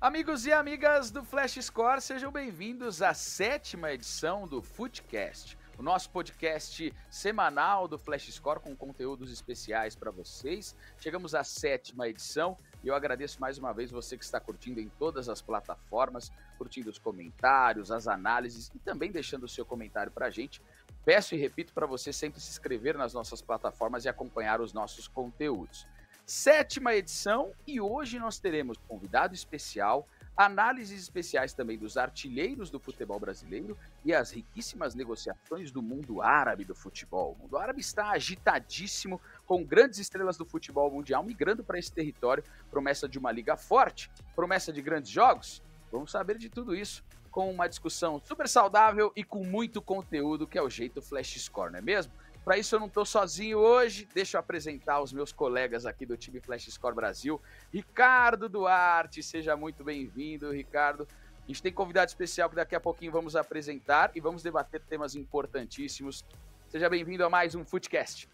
Amigos e amigas do Flash Score, sejam bem-vindos à sétima edição do Footcast, o nosso podcast semanal do Flash Score com conteúdos especiais para vocês. Chegamos à sétima edição e eu agradeço mais uma vez você que está curtindo em todas as plataformas, curtindo os comentários, as análises e também deixando o seu comentário para a gente. Peço e repito para você sempre se inscrever nas nossas plataformas e acompanhar os nossos conteúdos sétima edição e hoje nós teremos convidado especial, análises especiais também dos artilheiros do futebol brasileiro e as riquíssimas negociações do mundo árabe do futebol. O mundo árabe está agitadíssimo com grandes estrelas do futebol mundial migrando para esse território, promessa de uma liga forte, promessa de grandes jogos. Vamos saber de tudo isso com uma discussão super saudável e com muito conteúdo, que é o jeito Flash Score, não é mesmo? Para isso eu não estou sozinho hoje, deixa eu apresentar os meus colegas aqui do time Flash Score Brasil. Ricardo Duarte, seja muito bem-vindo, Ricardo. A gente tem convidado especial que daqui a pouquinho vamos apresentar e vamos debater temas importantíssimos. Seja bem-vindo a mais um Footcast.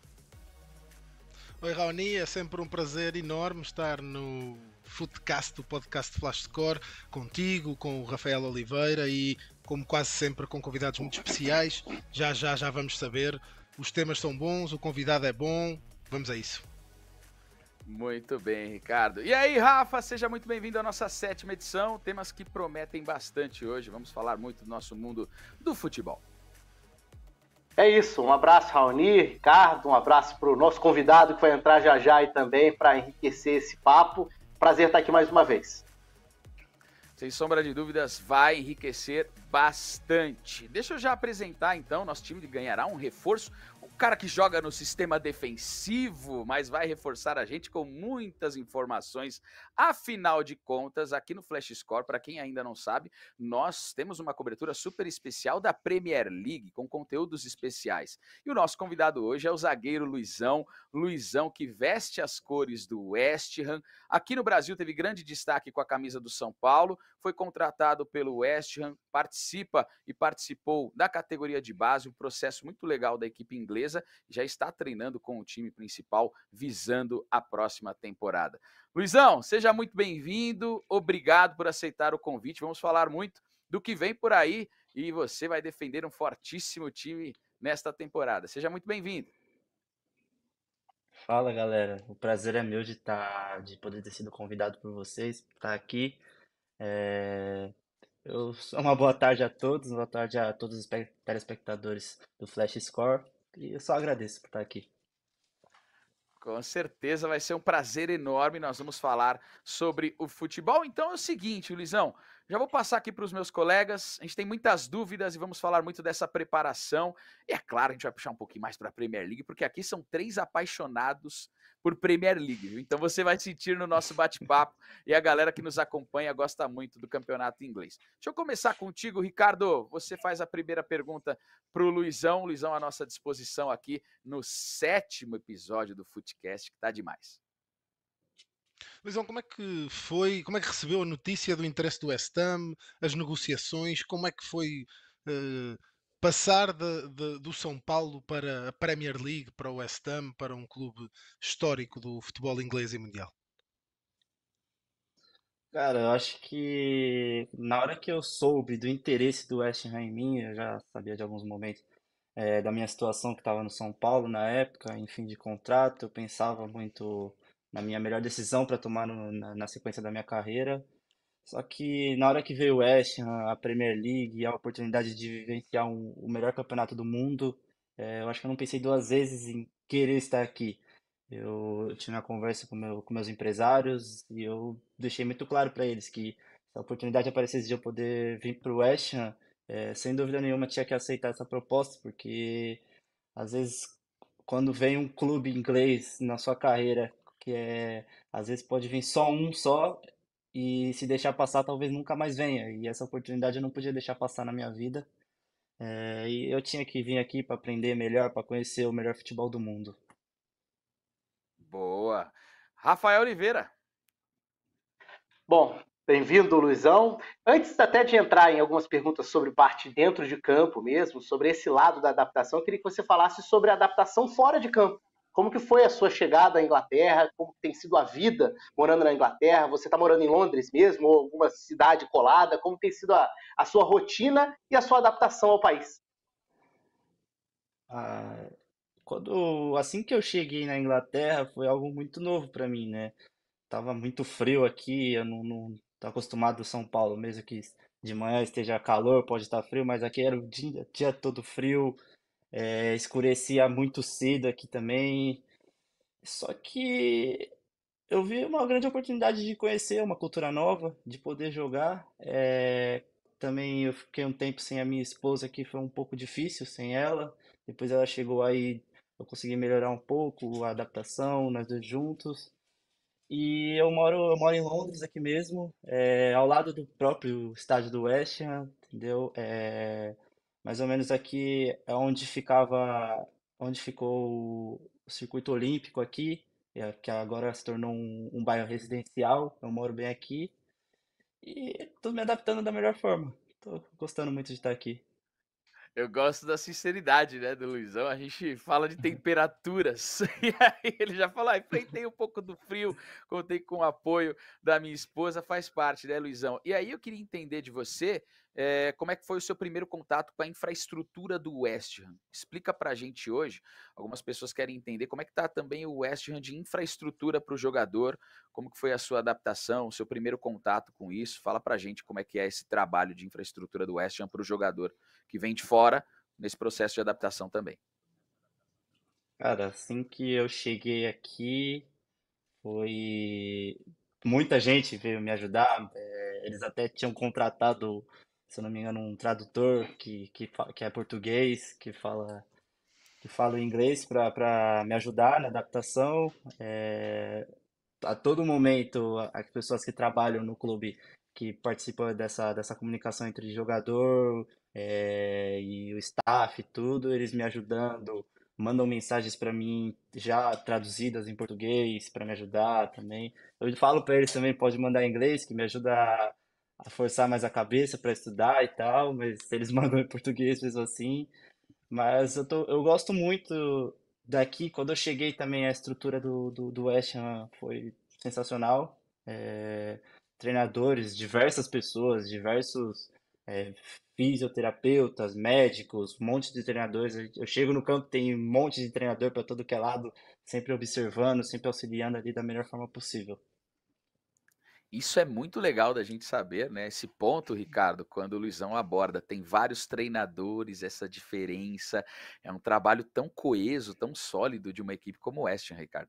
Oi, Raoni, é sempre um prazer enorme estar no Footcast, o podcast Flash Score, contigo, com o Rafael Oliveira e, como quase sempre, com convidados muito especiais. Já, já, já vamos saber os temas são bons, o convidado é bom. Vamos a isso. Muito bem, Ricardo. E aí, Rafa, seja muito bem-vindo à nossa sétima edição. Temas que prometem bastante hoje. Vamos falar muito do nosso mundo do futebol. É isso. Um abraço, Raoni, Ricardo. Um abraço para o nosso convidado que vai entrar já já e também para enriquecer esse papo. Prazer estar aqui mais uma vez sem sombra de dúvidas, vai enriquecer bastante. Deixa eu já apresentar então, nosso time ganhará um reforço, o cara que joga no sistema defensivo, mas vai reforçar a gente com muitas informações Afinal de contas, aqui no Flash Score, para quem ainda não sabe, nós temos uma cobertura super especial da Premier League, com conteúdos especiais. E o nosso convidado hoje é o zagueiro Luizão. Luizão que veste as cores do West Ham. Aqui no Brasil teve grande destaque com a camisa do São Paulo, foi contratado pelo West Ham, participa e participou da categoria de base, um processo muito legal da equipe inglesa, já está treinando com o time principal visando a próxima temporada. Luizão, seja muito bem-vindo. Obrigado por aceitar o convite. Vamos falar muito do que vem por aí e você vai defender um fortíssimo time nesta temporada. Seja muito bem-vindo. Fala, galera. O prazer é meu de tá, de poder ter sido convidado por vocês, estar tá aqui. É... Eu, uma boa tarde a todos, boa tarde a todos os telespectadores do Flash Score. E eu só agradeço por estar aqui. Com certeza vai ser um prazer enorme. Nós vamos falar sobre o futebol. Então é o seguinte, Luizão, já vou passar aqui para os meus colegas. A gente tem muitas dúvidas e vamos falar muito dessa preparação. E é claro, a gente vai puxar um pouquinho mais para a Premier League, porque aqui são três apaixonados por Premier League. Então você vai sentir no nosso bate-papo e a galera que nos acompanha gosta muito do campeonato inglês. Deixa eu começar contigo, Ricardo. Você faz a primeira pergunta para o Luizão. Luizão à nossa disposição aqui no sétimo episódio do Footcast, que está demais. Luizão, como é que foi, como é que recebeu a notícia do interesse do West Ham, as negociações, como é que foi eh, passar de, de, do São Paulo para a Premier League, para o West Ham, para um clube histórico do futebol inglês e mundial? Cara, eu acho que na hora que eu soube do interesse do West Ham em mim, eu já sabia de alguns momentos é, da minha situação que estava no São Paulo na época, em fim de contrato, eu pensava muito na minha melhor decisão para tomar no, na, na, sequência da minha carreira. Só que na hora que veio o West Ham, a Premier League, a oportunidade de vivenciar um, o melhor campeonato do mundo, é, eu acho que eu não pensei duas vezes em querer estar aqui. Eu, tinha tive uma conversa com, meu, com meus empresários e eu deixei muito claro para eles que se a oportunidade aparecesse de eu poder vir para o West Ham, é, sem dúvida nenhuma tinha que aceitar essa proposta, porque às vezes quando vem um clube inglês na sua carreira que é, às vezes pode vir só um só e se deixar passar talvez nunca mais venha. E essa oportunidade eu não podia deixar passar na minha vida. É, e eu tinha que vir aqui para aprender melhor, para conhecer o melhor futebol do mundo. Boa. Rafael Oliveira. Bom, bem-vindo, Luizão. Antes até de entrar em algumas perguntas sobre parte dentro de campo mesmo, sobre esse lado da adaptação, eu queria que você falasse sobre a adaptação fora de campo. Como que foi a sua chegada à Inglaterra? Como tem sido a vida morando na Inglaterra? Você está morando em Londres mesmo ou alguma cidade colada? Como tem sido a, a sua rotina e a sua adaptação ao país? Ah, quando assim que eu cheguei na Inglaterra foi algo muito novo para mim, né? Tava muito frio aqui, eu não, não tô acostumado São Paulo, mesmo que de manhã esteja calor, pode estar frio, mas aqui era o dia, dia todo frio, é, escurecia muito cedo aqui também. Só que eu vi uma grande oportunidade de conhecer uma cultura nova, de poder jogar. É, também eu fiquei um tempo sem a minha esposa aqui, foi um pouco difícil sem ela. Depois ela chegou aí, eu consegui melhorar um pouco a adaptação, nós dois juntos. E eu moro, eu moro em Londres aqui mesmo, é, ao lado do próprio estádio do West Ham, entendeu? É, mais ou menos aqui é onde ficava, onde ficou o circuito olímpico aqui, que agora se tornou um, um bairro residencial, eu moro bem aqui e tô me adaptando da melhor forma. Tô gostando muito de estar aqui. Eu gosto da sinceridade, né, do Luizão. A gente fala de temperaturas. E aí ele já fala, ah, enfrentei um pouco do frio, contei com o apoio da minha esposa, faz parte, né, Luizão? E aí eu queria entender de você, é, como é que foi o seu primeiro contato com a infraestrutura do West Ham? Explica para a gente hoje. Algumas pessoas querem entender como é que está também o West Ham de infraestrutura para o jogador, como que foi a sua adaptação, o seu primeiro contato com isso. Fala para a gente como é que é esse trabalho de infraestrutura do West Ham para o jogador que vem de fora nesse processo de adaptação também. Cara, assim que eu cheguei aqui, foi muita gente veio me ajudar. Eh, eles até tinham contratado se não me engano, um tradutor que, que, que é português, que fala que fala inglês para me ajudar na adaptação. É, a todo momento, as pessoas que trabalham no clube, que participam dessa, dessa comunicação entre jogador é, e o staff, tudo, eles me ajudando, mandam mensagens para mim já traduzidas em português para me ajudar também. Eu falo para eles também, pode mandar em inglês, que me ajuda forçar mais a cabeça para estudar e tal, mas eles mandam em português mesmo assim. Mas eu, tô, eu gosto muito daqui. Quando eu cheguei também, a estrutura do, do, do West Ham foi sensacional. É, treinadores, diversas pessoas, diversos é, fisioterapeutas, médicos, um monte de treinadores. Eu chego no campo, tem um monte de treinador para todo que é lado, sempre observando, sempre auxiliando ali da melhor forma possível. Isso é muito legal da gente saber, né? Esse ponto, Ricardo, quando o Luizão aborda, tem vários treinadores, essa diferença. É um trabalho tão coeso, tão sólido de uma equipe como o West, Ricardo.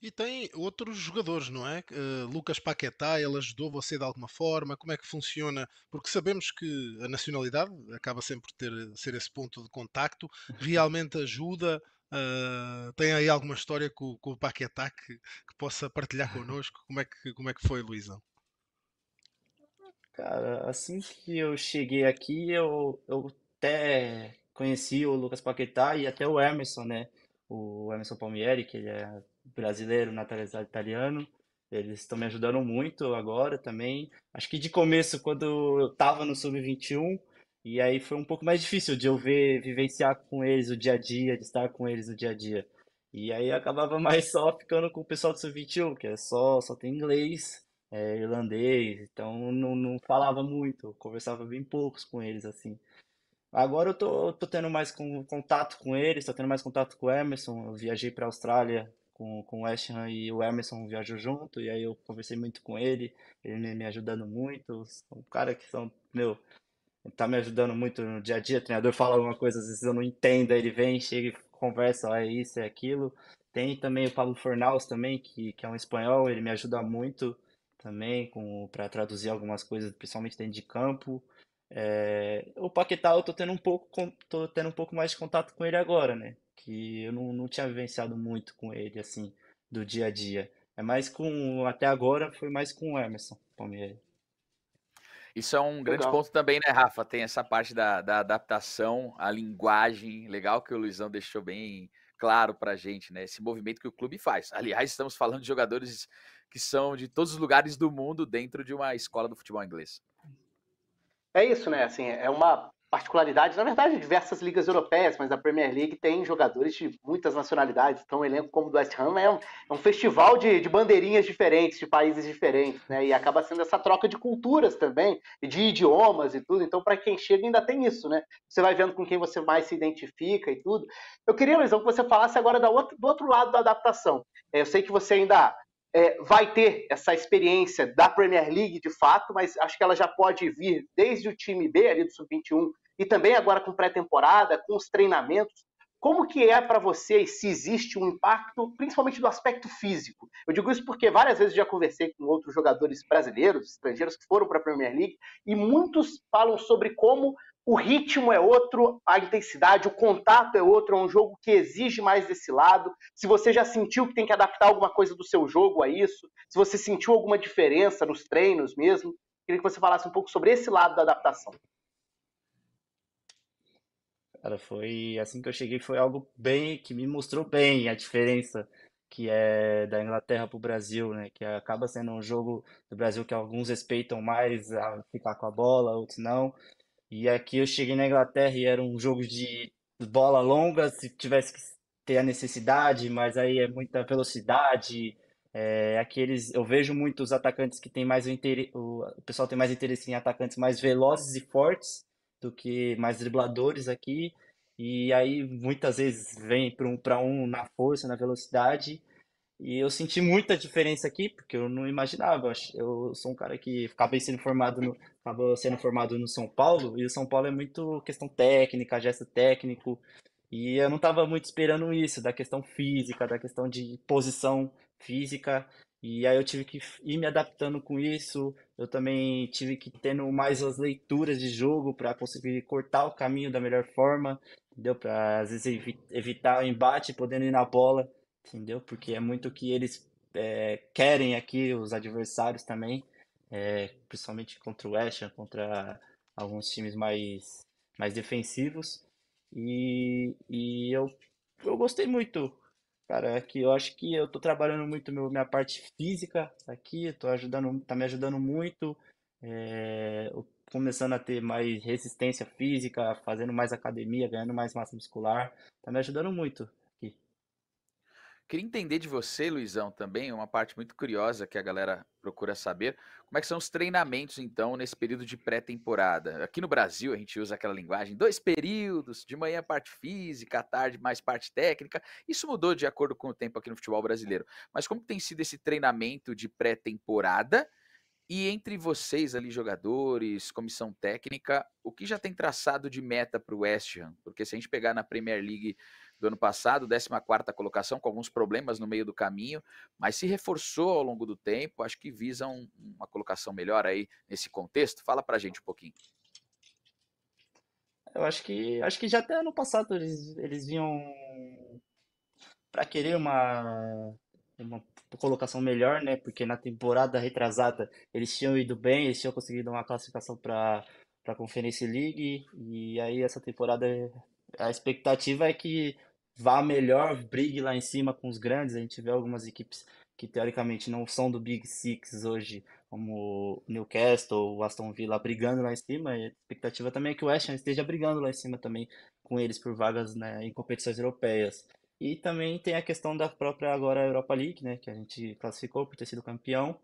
E tem outros jogadores, não é? Uh, Lucas Paquetá, ele ajudou você de alguma forma? Como é que funciona? Porque sabemos que a nacionalidade acaba sempre por ter, ser esse ponto de contacto. Realmente ajuda Uh, tem aí alguma história com, com o Paquetá que, que, possa partilhar connosco? Como é que, como é que foi, Luizão? Cara, assim que eu cheguei aqui, eu, eu até conheci o Lucas Paquetá e até o Emerson, né? O Emerson Palmieri, que ele é brasileiro, naturalizado italiano. Eles estão me ajudando muito agora também. Acho que de começo, quando eu estava no Sub-21, e aí foi um pouco mais difícil de eu ver, vivenciar com eles o dia a dia, de estar com eles no dia a dia. E aí eu acabava mais só ficando com o pessoal do Sub-21, que é só, só tem inglês, é, irlandês, então não, não falava muito, conversava bem poucos com eles, assim. Agora eu tô, tô tendo mais com, contato com eles, tô tendo mais contato com o Emerson, eu viajei pra Austrália com, com o West Ham e o Emerson viajou junto, e aí eu conversei muito com ele, ele me ajudando muito, são um cara que são, meu, tá me ajudando muito no dia a dia. O treinador fala alguma coisa, às vezes eu não entendo, ele vem, chega e conversa, ó, é isso, é aquilo. Tem também o Pablo Fornaus também, que, que é um espanhol, ele me ajuda muito também para traduzir algumas coisas, principalmente dentro de campo. É, o Paquetá eu tô tendo um pouco tô tendo um pouco mais de contato com ele agora, né? Que eu não, não tinha vivenciado muito com ele assim do dia a dia. É mais com até agora foi mais com o Emerson Palmeiras. Isso é um grande ponto também, né, Rafa? Tem essa parte da, da adaptação à linguagem. Legal que o Luizão deixou bem claro para a gente, né? Esse movimento que o clube faz. Aliás, estamos falando de jogadores que são de todos os lugares do mundo dentro de uma escola do futebol inglês. É isso, né? Assim, é uma particularidades, na verdade, diversas ligas europeias, mas a Premier League tem jogadores de muitas nacionalidades. Então, o elenco como o do West Ham é um, é um festival de, de, bandeirinhas diferentes, de países diferentes, né? E acaba sendo essa troca de culturas também, de idiomas e tudo. Então, para quem chega, ainda tem isso, né? Você vai vendo com quem você mais se identifica e tudo. Eu queria, Luizão, que você falasse agora outro, do outro lado da adaptação. É, eu sei que você ainda é, vai ter essa experiência da Premier League de fato, mas acho que ela já pode vir desde o time B ali do sub-21 e também agora com pré-temporada, com os treinamentos. Como que é para vocês se existe um impacto, principalmente do aspecto físico? Eu digo isso porque várias vezes já conversei com outros jogadores brasileiros, estrangeiros que foram para a Premier League e muitos falam sobre como o ritmo é outro, a intensidade, o contato é outro, é um jogo que exige mais desse lado. Se você já sentiu que tem que adaptar alguma coisa do seu jogo a isso, se você sentiu alguma diferença nos treinos mesmo, queria que você falasse um pouco sobre esse lado da adaptação. Cara, foi assim que eu cheguei, foi algo bem que me mostrou bem a diferença que é da Inglaterra para o Brasil, né? Que acaba sendo um jogo do Brasil que alguns respeitam mais a ficar com a bola, outros não. E aqui eu cheguei na Inglaterra e era um jogo de bola longa, se tivesse que ter a necessidade, mas aí é muita velocidade. É, aqueles, eu vejo muitos atacantes que tem mais o, o, o pessoal tem mais interesse em atacantes mais velozes e fortes do que mais dribladores aqui. E aí muitas vezes vem para um para um na força, na velocidade e eu senti muita diferença aqui, porque eu não imaginava. Eu sou um cara que ficava sendo formado no, acaba sendo formado no São Paulo, e o São Paulo é muito questão técnica, gesto técnico, e eu não estava muito esperando isso, da questão física, da questão de posição física, e aí eu tive que ir me adaptando com isso, eu também tive que tendo mais as leituras de jogo para conseguir cortar o caminho da melhor forma, deu para às vezes evitar o embate, podendo ir na bola, entendeu? Porque é muito o que eles é, querem aqui, os adversários também, é, principalmente contra o West contra alguns times mais, mais defensivos. E, e eu, eu gostei muito, cara, é que eu acho que eu tô trabalhando muito meu, minha parte física aqui, tô ajudando, tá me ajudando muito, é, começando a ter mais resistência física, fazendo mais academia, ganhando mais massa muscular, tá me ajudando muito. Queria entender de você, Luizão, também uma parte muito curiosa que a galera procura saber. Como é que são os treinamentos, então, nesse período de pré-temporada? Aqui no Brasil, a gente usa aquela linguagem, dois períodos, de manhã parte física, à tarde mais parte técnica. Isso mudou de acordo com o tempo aqui no futebol brasileiro. Mas como tem sido esse treinamento de pré-temporada? E entre vocês ali, jogadores, comissão técnica, o que já tem traçado de meta para o West Ham? Porque se a gente pegar na Premier League do ano passado, 14 colocação, com alguns problemas no meio do caminho, mas se reforçou ao longo do tempo, acho que visa um, uma colocação melhor aí nesse contexto. Fala pra gente um pouquinho. Eu acho que acho que já até ano passado eles, eles vinham para querer uma uma colocação melhor, né? Porque na temporada retrasada eles tinham ido bem, eles tinham conseguido uma classificação para para Conference League e aí essa temporada a expectativa é que vá melhor, brigue lá em cima com os grandes. A gente vê algumas equipes que teoricamente não são do Big Six hoje, como Newcastle ou Aston Villa, brigando lá em cima. E a expectativa também é que o West Ham esteja brigando lá em cima também com eles por vagas né, em competições europeias. E também tem a questão da própria agora Europa League, né, que a gente classificou por ter sido campeão.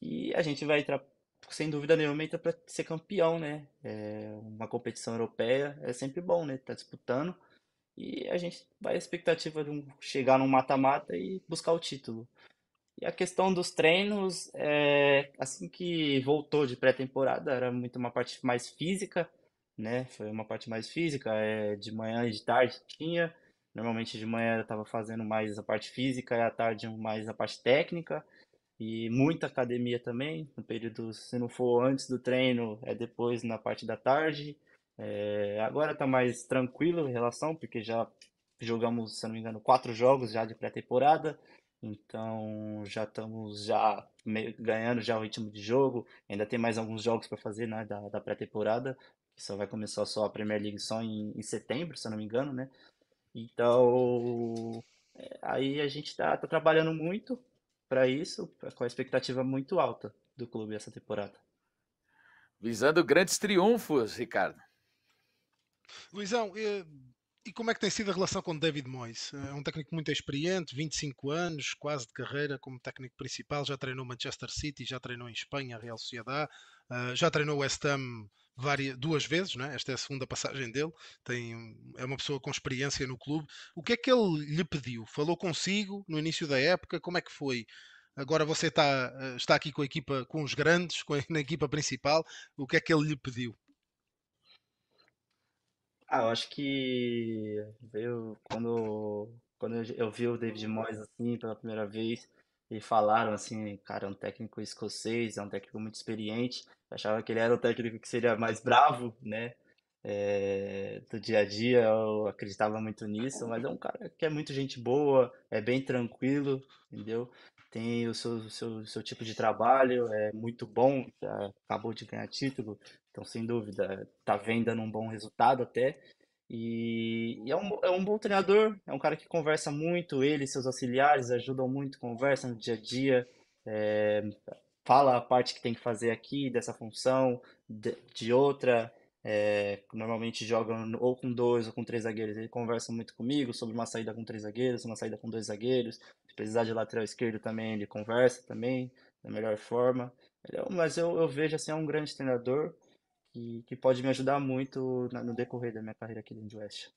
E a gente vai entrar, sem dúvida nenhuma, entra para ser campeão, né? É uma competição europeia é sempre bom, né? Tá disputando. E a gente vai à expectativa de um, chegar num mata-mata e buscar o título. E a questão dos treinos, é, assim que voltou de pré-temporada, era muito uma parte mais física, né? Foi uma parte mais física, é, de manhã e de tarde tinha. Normalmente de manhã eu estava fazendo mais a parte física e à tarde mais a parte técnica. E muita academia também, no período, se não for antes do treino, é depois na parte da tarde. É, agora está mais tranquilo em relação, porque já jogamos, se não me engano, quatro jogos já de pré-temporada. Então já estamos já ganhando já o ritmo de jogo. Ainda tem mais alguns jogos para fazer né, da, da pré-temporada. só vai começar só a Premier League só em, em setembro, se eu não me engano, né? Então é, aí a gente está tá trabalhando muito para isso, com a expectativa muito alta do clube essa temporada. Visando grandes triunfos, Ricardo. Luizão, eh, e como é que tem sido a relação com David Moyes? É um técnico muito experiente, 25 anos, quase de carreira como técnico principal, já treinou Manchester City, já treinou em Espanha, a Real Sociedade, eh, já treinou West Ham várias, duas vezes, né? esta é a segunda passagem dele, tem, é uma pessoa com experiência no clube. O que é que ele lhe pediu? Falou consigo no início da época, como é que foi? Agora você está, eh, está aqui com a equipa, com os grandes, com a, na equipa principal, o que é que ele lhe pediu? Ah, eu acho que eu quando, quando eu vi o David Moyes assim pela primeira vez e falaram assim, cara, é um técnico escocês, é um técnico muito experiente. Eu achava que ele era um técnico que seria mais bravo, né? É, do dia a dia, eu acreditava muito nisso, mas é um cara que é muito gente boa, é bem tranquilo, entendeu? Tem o seu, seu, seu tipo de trabalho, é muito bom, acabou de ganhar título, então, sem dúvida, tá vendo um bom resultado até. E, e é, um, é um bom treinador, é um cara que conversa muito, ele e seus auxiliares ajudam muito, conversam no dia a dia, é, fala a parte que tem que fazer aqui, dessa função, de, de outra. É, normalmente jogam ou com dois ou com três zagueiros. Ele conversa muito comigo sobre uma saída com três zagueiros, uma saída com dois zagueiros. Se precisar de lateral esquerdo também, ele conversa também, da melhor forma. Ele é, mas eu, eu vejo assim, é um grande treinador que, que pode me ajudar muito no decorrer da minha carreira aqui dentro de West.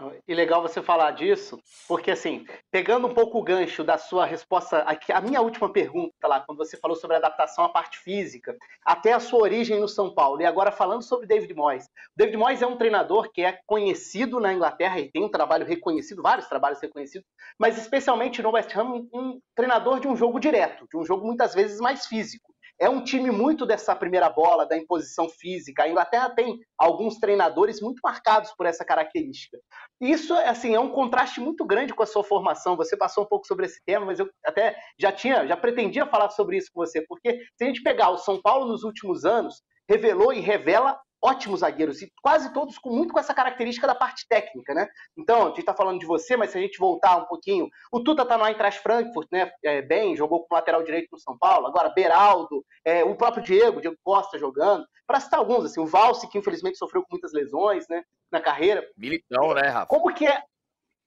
Ah, e legal você falar disso, porque assim, pegando um pouco o gancho da sua resposta, a minha última pergunta lá, quando você falou sobre adaptação à parte física, até a sua origem no São Paulo, e agora falando sobre David Moyes. David Moyes é um treinador que é conhecido na Inglaterra e tem um trabalho reconhecido, vários trabalhos reconhecidos, mas especialmente no West Ham, um treinador de um jogo direto, de um jogo muitas vezes mais físico é um time muito dessa primeira bola, da imposição física. A Inglaterra tem alguns treinadores muito marcados por essa característica. Isso, assim, é um contraste muito grande com a sua formação. Você passou um pouco sobre esse tema, mas eu até já tinha, já pretendia falar sobre isso com você, porque se a gente pegar o São Paulo nos últimos anos, revelou e revela ótimos zagueiros, e quase todos com muito com essa característica da parte técnica, né? Então, a gente está falando de você, mas se a gente voltar um pouquinho, o Tuta está no Eintracht Frankfurt, né? É, bem, jogou com lateral direito no São Paulo, agora Beraldo, é, o próprio Diego, Diego Costa jogando, para citar alguns, assim, o Valse, que infelizmente sofreu com muitas lesões, né? Na carreira. Militão, né, Rafa? Como que é,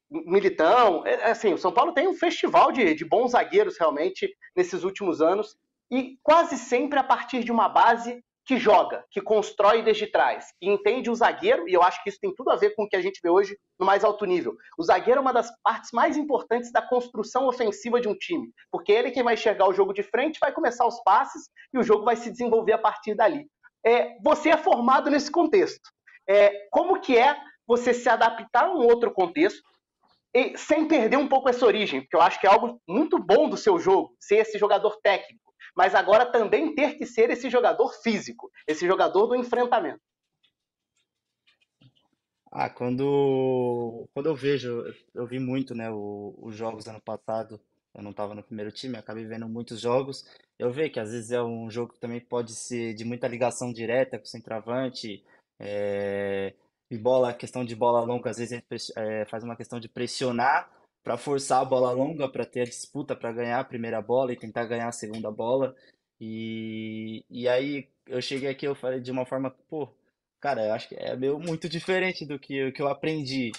Militão. É, é, assim, o São Paulo tem um festival de, de, bons zagueiros realmente nesses últimos anos e quase sempre a partir de uma base que joga, que constrói desde trás, que entende o zagueiro, e eu acho que isso tem tudo a ver com o que a gente vê hoje no mais alto nível. O zagueiro é uma das partes mais importantes da construção ofensiva de um time, porque ele é quem vai enxergar o jogo de frente, vai começar os passes e o jogo vai se desenvolver a partir dali. É, você é formado nesse contexto. É, como que é você se adaptar a um outro contexto e, sem perder um pouco essa origem, porque eu acho que é algo muito bom do seu jogo, ser esse jogador técnico mas agora também ter que ser esse jogador físico, esse jogador do enfrentamento. Ah, quando, quando eu vejo, eu vi muito, né, os jogos ano passado, eu não estava no primeiro time, acabei vendo muitos jogos, eu vejo que às vezes é um jogo que também pode ser de muita ligação direta com o centroavante, é, e bola, questão de bola longa, às vezes é, eh, faz uma questão de pressionar para forçar a bola longa, para ter a disputa, para ganhar a primeira bola e tentar ganhar a segunda bola. E, e aí eu cheguei aqui, eu falei de uma forma, pô, cara, eu acho que é meio muito diferente do que, que eu aprendi.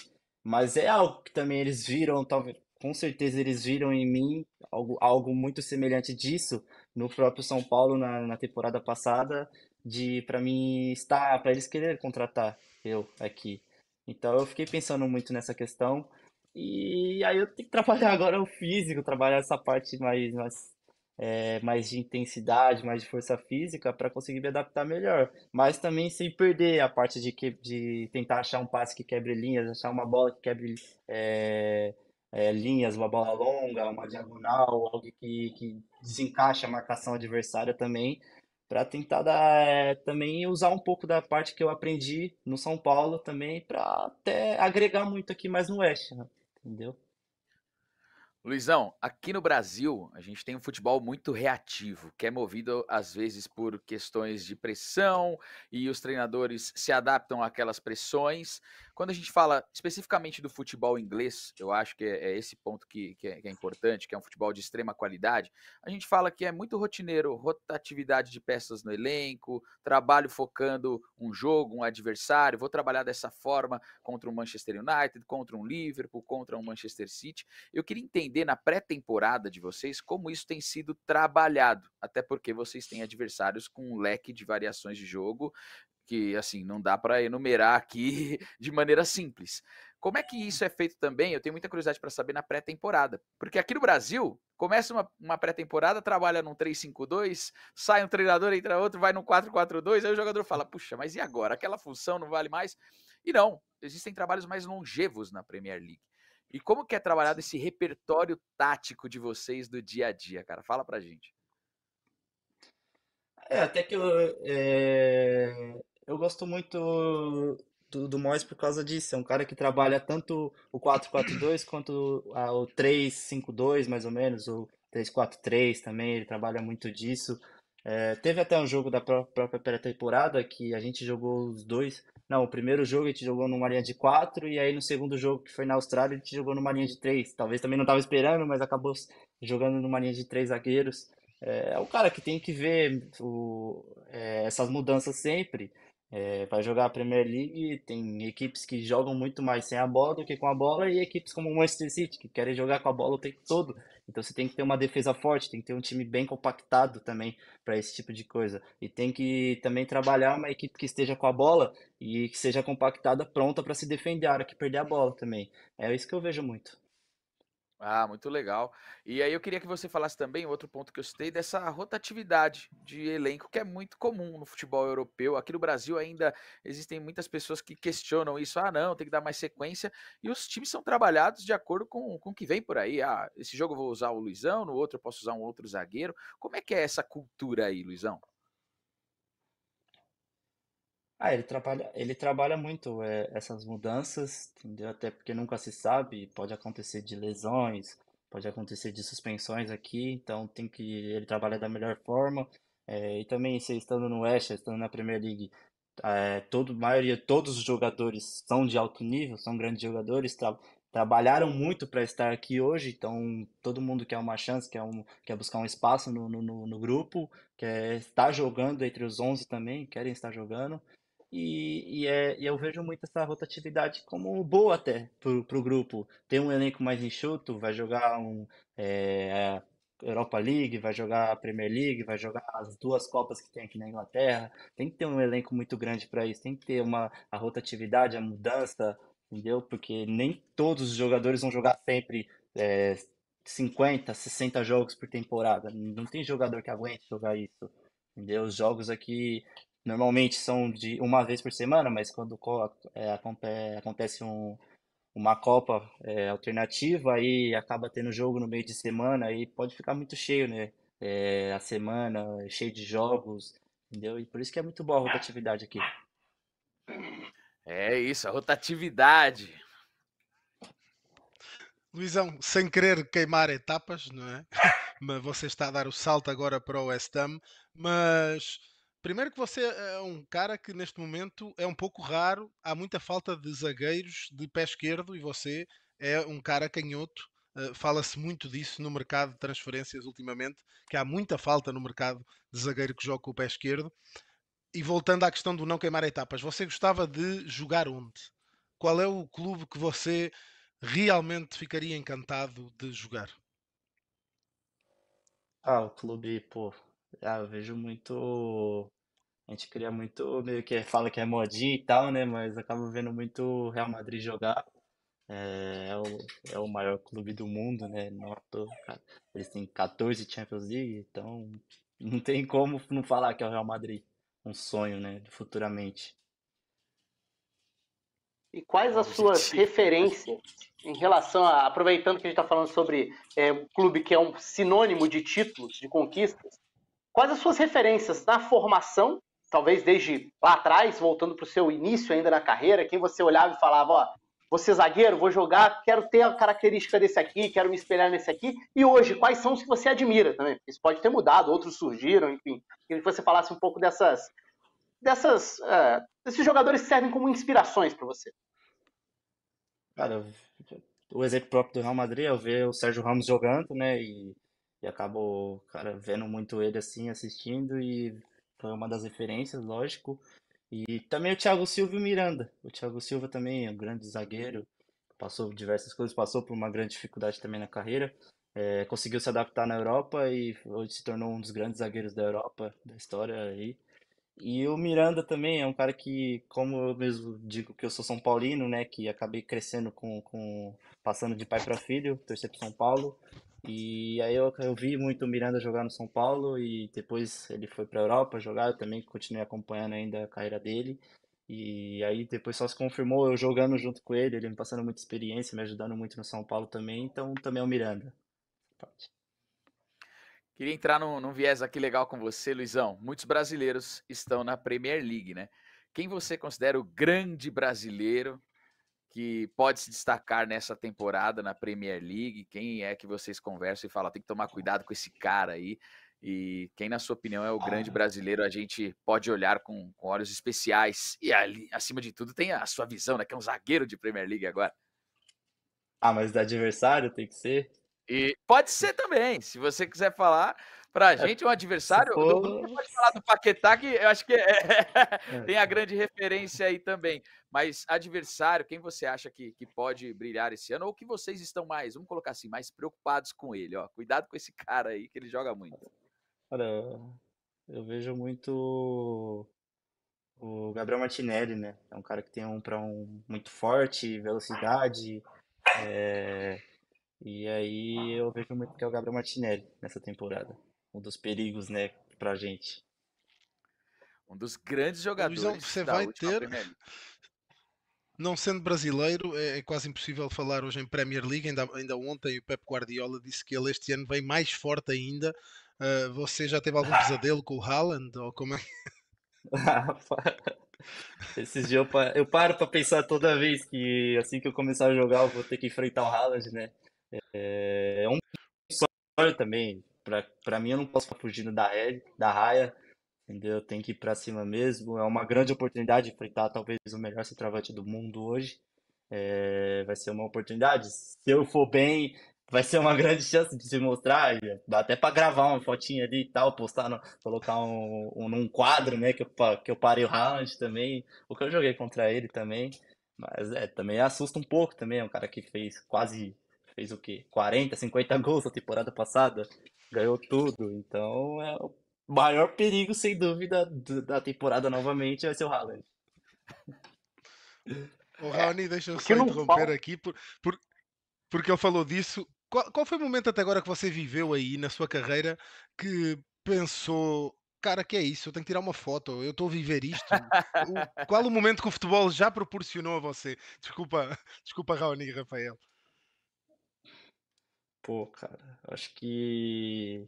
Mas é algo que também eles viram, talvez, com certeza eles viram em mim algo, algo muito semelhante disso no próprio São Paulo na, na temporada passada, de para mim estar, para eles querer contratar eu aqui. Então eu fiquei pensando muito nessa questão. E aí eu tenho que trabalhar agora o físico, trabalhar essa parte mais, mais, é, mais de intensidade, mais de força física para conseguir me adaptar melhor. Mas também sem perder a parte de, que, de tentar achar um passe que quebre linhas, achar uma bola que quebre é, é, linhas, uma bola longa, uma diagonal, algo que, que desencaixa a marcação adversária também para tentar dar, é, também usar um pouco da parte que eu aprendi no São Paulo também para até agregar muito aqui mais no West. Né? Entendeu? Luizão, aqui no Brasil, a gente tem um futebol muito reativo, que é movido às vezes por questões de pressão e os treinadores se adaptam àquelas pressões, quando a gente fala especificamente do futebol inglês, eu acho que é, é esse ponto que, que é, que, é, importante, que é um futebol de extrema qualidade. A gente fala que é muito rotineiro, rotatividade de peças no elenco, trabalho focando um jogo, um adversário. Vou trabalhar dessa forma contra um Manchester United, contra um Liverpool, contra um Manchester City. Eu queria entender na pré-temporada de vocês como isso tem sido trabalhado, até porque vocês têm adversários com um leque de variações de jogo que assim não dá para enumerar aqui de maneira simples. Como é que isso é feito também? Eu tenho muita curiosidade para saber na pré-temporada, porque aqui no Brasil começa uma, uma pré-temporada, trabalha num 3-5-2, sai um treinador, entra outro, vai num 4-4-2, aí o jogador fala: puxa, mas e agora? Aquela função não vale mais? E não, existem trabalhos mais longevos na Premier League. E como que é trabalhado esse repertório tático de vocês do dia a dia, cara? Fala pra gente. É, até que eu, é eu gosto muito do, do Mois por causa disso. É um cara que trabalha tanto o 4-4-2 quanto ah, o 3-5-2, mais ou menos, o 3-4-3 também, ele trabalha muito disso. É, teve até um jogo da própria pré-temporada que a gente jogou os dois. Não, o primeiro jogo a gente jogou numa linha de quatro e aí no segundo jogo que foi na Austrália a gente jogou numa linha de três Talvez também não estava esperando, mas acabou jogando numa linha de três zagueiros. É, é o cara que tem que ver o, é, essas mudanças sempre. É, jogar a Premier League, tem equipes que jogam muito mais sem a bola do que com a bola, e equipes como o Manchester City, que querem jogar com a bola o tempo todo. Então você tem que ter uma defesa forte, tem que ter um time bem compactado também para esse tipo de coisa. E tem que também trabalhar uma equipe que esteja com a bola e que seja compactada, pronta para se defender a hora que perder a bola também. É isso que eu vejo muito. Ah, muito legal. E aí eu queria que você falasse também outro ponto que eu citei dessa rotatividade de elenco que é muito comum no futebol europeu. Aqui no Brasil ainda existem muitas pessoas que questionam isso. Ah, não, tem que dar mais sequência. E os times são trabalhados de acordo com, com o que vem por aí. Ah, esse jogo eu vou usar o Luizão, no outro eu posso usar um outro zagueiro. Como é que é essa cultura aí, Luizão? Ah, ele trabalha, ele trabalha muito é, essas mudanças, entendeu? Até porque nunca se sabe, pode acontecer de lesões, pode acontecer de suspensões aqui, então tem que ele trabalha da melhor forma. É, e também, você estando no West, estando na Premier League, é, todo, maioria, todos os jogadores são de alto nível, são grandes jogadores, tra trabalharam muito para estar aqui hoje, então todo mundo quer uma chance, quer, um, quer buscar um espaço no, no, no grupo, quer estar jogando entre os 11 também, querem estar jogando. E, e, é, e eu vejo muito essa rotatividade como boa até para o grupo. Tem um elenco mais enxuto, vai jogar um, é, Europa League, vai jogar a Premier League, vai jogar as duas Copas que tem aqui na Inglaterra. Tem que ter um elenco muito grande para isso, tem que ter uma, a rotatividade, a mudança, entendeu? Porque nem todos os jogadores vão jogar sempre é, 50, 60 jogos por temporada. Não tem jogador que aguente jogar isso. Entendeu? Os jogos aqui Normalmente são de uma vez por semana, mas quando é, acontece um, uma Copa é, alternativa, aí acaba tendo jogo no meio de semana, aí pode ficar muito cheio, né? É, a semana, é cheio de jogos, entendeu? E por isso que é muito boa a rotatividade aqui. É isso, a rotatividade. Luizão, sem querer queimar etapas, não é? Mas você está a dar o salto agora para o West Ham, mas Primeiro que você é um cara que neste momento é um pouco raro, há muita falta de zagueiros de pé esquerdo e você é um cara canhoto. Uh, Fala-se muito disso no mercado de transferências ultimamente, que há muita falta no mercado de zagueiro que joga com o pé esquerdo. E voltando à questão do não queimar etapas, você gostava de jogar onde? Qual é o clube que você realmente ficaria encantado de jogar? Ah, o clube, pô, ah, eu vejo muito. A gente cria muito, meio que fala que é modinha e tal, né? Mas acaba vendo muito o Real Madrid jogar. É, é, o, é o maior clube do mundo, né? noto cara. Eles têm 14 Champions League, então não tem como não falar que é o Real Madrid. Um sonho, né? Futuramente. E quais as suas referências em relação a, aproveitando que a gente está falando sobre é, um clube que é um sinônimo de títulos, de conquistas, Quais as suas referências na formação, talvez desde lá atrás, voltando para o seu início ainda na carreira, quem você olhava e falava, ó, você zagueiro, vou jogar, quero ter a característica desse aqui, quero me espelhar nesse aqui. E hoje, quais são os que você admira também? Isso pode ter mudado, outros surgiram, enfim. Queria que você falasse um pouco dessas, dessas, uh, desses jogadores que servem como inspirações para você. Cara, o exemplo próprio do Real Madrid é ver o Sérgio Ramos jogando, né? E e acabo, cara, vendo muito ele assim, assistindo, e foi uma das referências, lógico. E também o Thiago Silva e o Miranda. O Thiago Silva também é um grande zagueiro, passou diversas coisas, passou por uma grande dificuldade também na carreira. É, conseguiu se adaptar na Europa e hoje se tornou um dos grandes zagueiros da Europa, da história aí. E o Miranda também é um cara que, como eu mesmo digo que eu sou São Paulino, né, que acabei crescendo com, com passando de pai para filho, torcer para São Paulo. E aí eu, eu vi muito o Miranda jogar no São Paulo e depois ele foi para a Europa jogar, eu também continuei acompanhando ainda a carreira dele. E aí depois só se confirmou eu jogando junto com ele, ele me passando muita experiência, me ajudando muito no São Paulo também, então também é o Miranda. Queria entrar num, num viés aqui legal com você, Luizão. Muitos brasileiros estão na Premier League, né? Quem você considera o grande brasileiro que pode se destacar nessa temporada na Premier League? Quem é que vocês conversam e falam, tem que tomar cuidado com esse cara aí? E quem, na sua opinião, é o grande ah. brasileiro, a gente pode olhar com, com olhos especiais. E ali, acima de tudo, tem a sua visão, né? Que é um zagueiro de Premier League agora. Ah, mas da adversário tem que ser. E pode ser também. Se você quiser falar, Pra gente, é um adversário. For... Pode falar do Paquetá, que eu acho que é, é. tem a grande referência aí também. Mas adversário, quem você acha que, que pode brilhar esse ano? Ou que vocês estão mais, vamos colocar assim, mais preocupados com ele? Ó. Cuidado com esse cara aí, que ele joga muito. Cara, eu vejo muito o Gabriel Martinelli, né? É um cara que tem um para um muito forte, velocidade. É... E aí eu vejo muito que é o Gabriel Martinelli nessa temporada um dos perigos, né, pra gente. Um dos grandes jogadores. você vai ter. Não sendo brasileiro, é, é, quase impossível falar hoje em Premier League. Ainda, ainda ontem o Pep Guardiola disse que ele este ano vem mais forte ainda. Uh, você já teve algum pesadelo com o Haaland? Ou como é? Esses dias eu, eu paro para pensar toda vez que assim que eu começar a jogar eu vou ter que enfrentar o Haaland, né? É, é um sonho também para mim, eu não posso ficar fugindo da, rede, da raia, entendeu? Tem que ir para cima mesmo. É uma grande oportunidade enfrentar talvez o melhor centroavante do mundo hoje. É, vai ser uma oportunidade. Se eu for bem, vai ser uma grande chance de se mostrar. Dá até para gravar uma fotinha ali e tal, postar, no, colocar um, um, num quadro, né? Que eu, que eu parei o round também, o que eu joguei contra ele também. Mas é, também assusta um pouco também. É um cara que fez quase, fez o quê? 40, 50 gols na temporada passada ganhou tudo. Então, é o maior perigo, sem dúvida, da temporada novamente vai ser o Haaland. O Raoni, deixa eu só interromper aqui, por, por, porque ele falou disso. Qual, qual foi o momento até agora que você viveu aí na sua carreira que pensou cara, que é isso? Eu tenho que tirar uma foto, eu estou a viver isto. o, qual o momento que o futebol já proporcionou a você? Desculpa, desculpa Raoni e Rafael. Pô, cara, acho que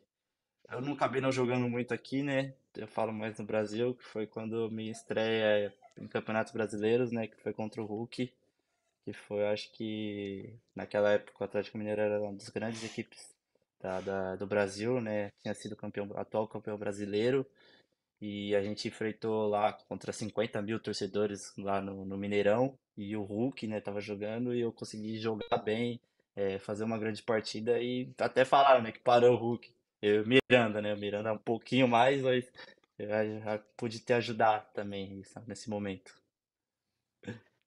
eu não acabei não jogando muito aqui, né? Eu falo mais no Brasil, que foi quando minha estreia em Campeonatos Brasileiros, né? Que foi contra o Hulk. Que foi, acho que naquela época o Atlético Mineiro era uma das grandes equipes da, da- do Brasil, né? Tinha sido campeão, atual campeão brasileiro. E a gente enfrentou lá contra 50 mil torcedores lá no, no Mineirão. E o Hulk, né, tava jogando e eu consegui jogar bem é, fazer uma grande partida e até falaram né, que parou o Hulk. Eu, Miranda, né? O Miranda um pouquinho mais, mas eu já pude te ajudar também nesse momento.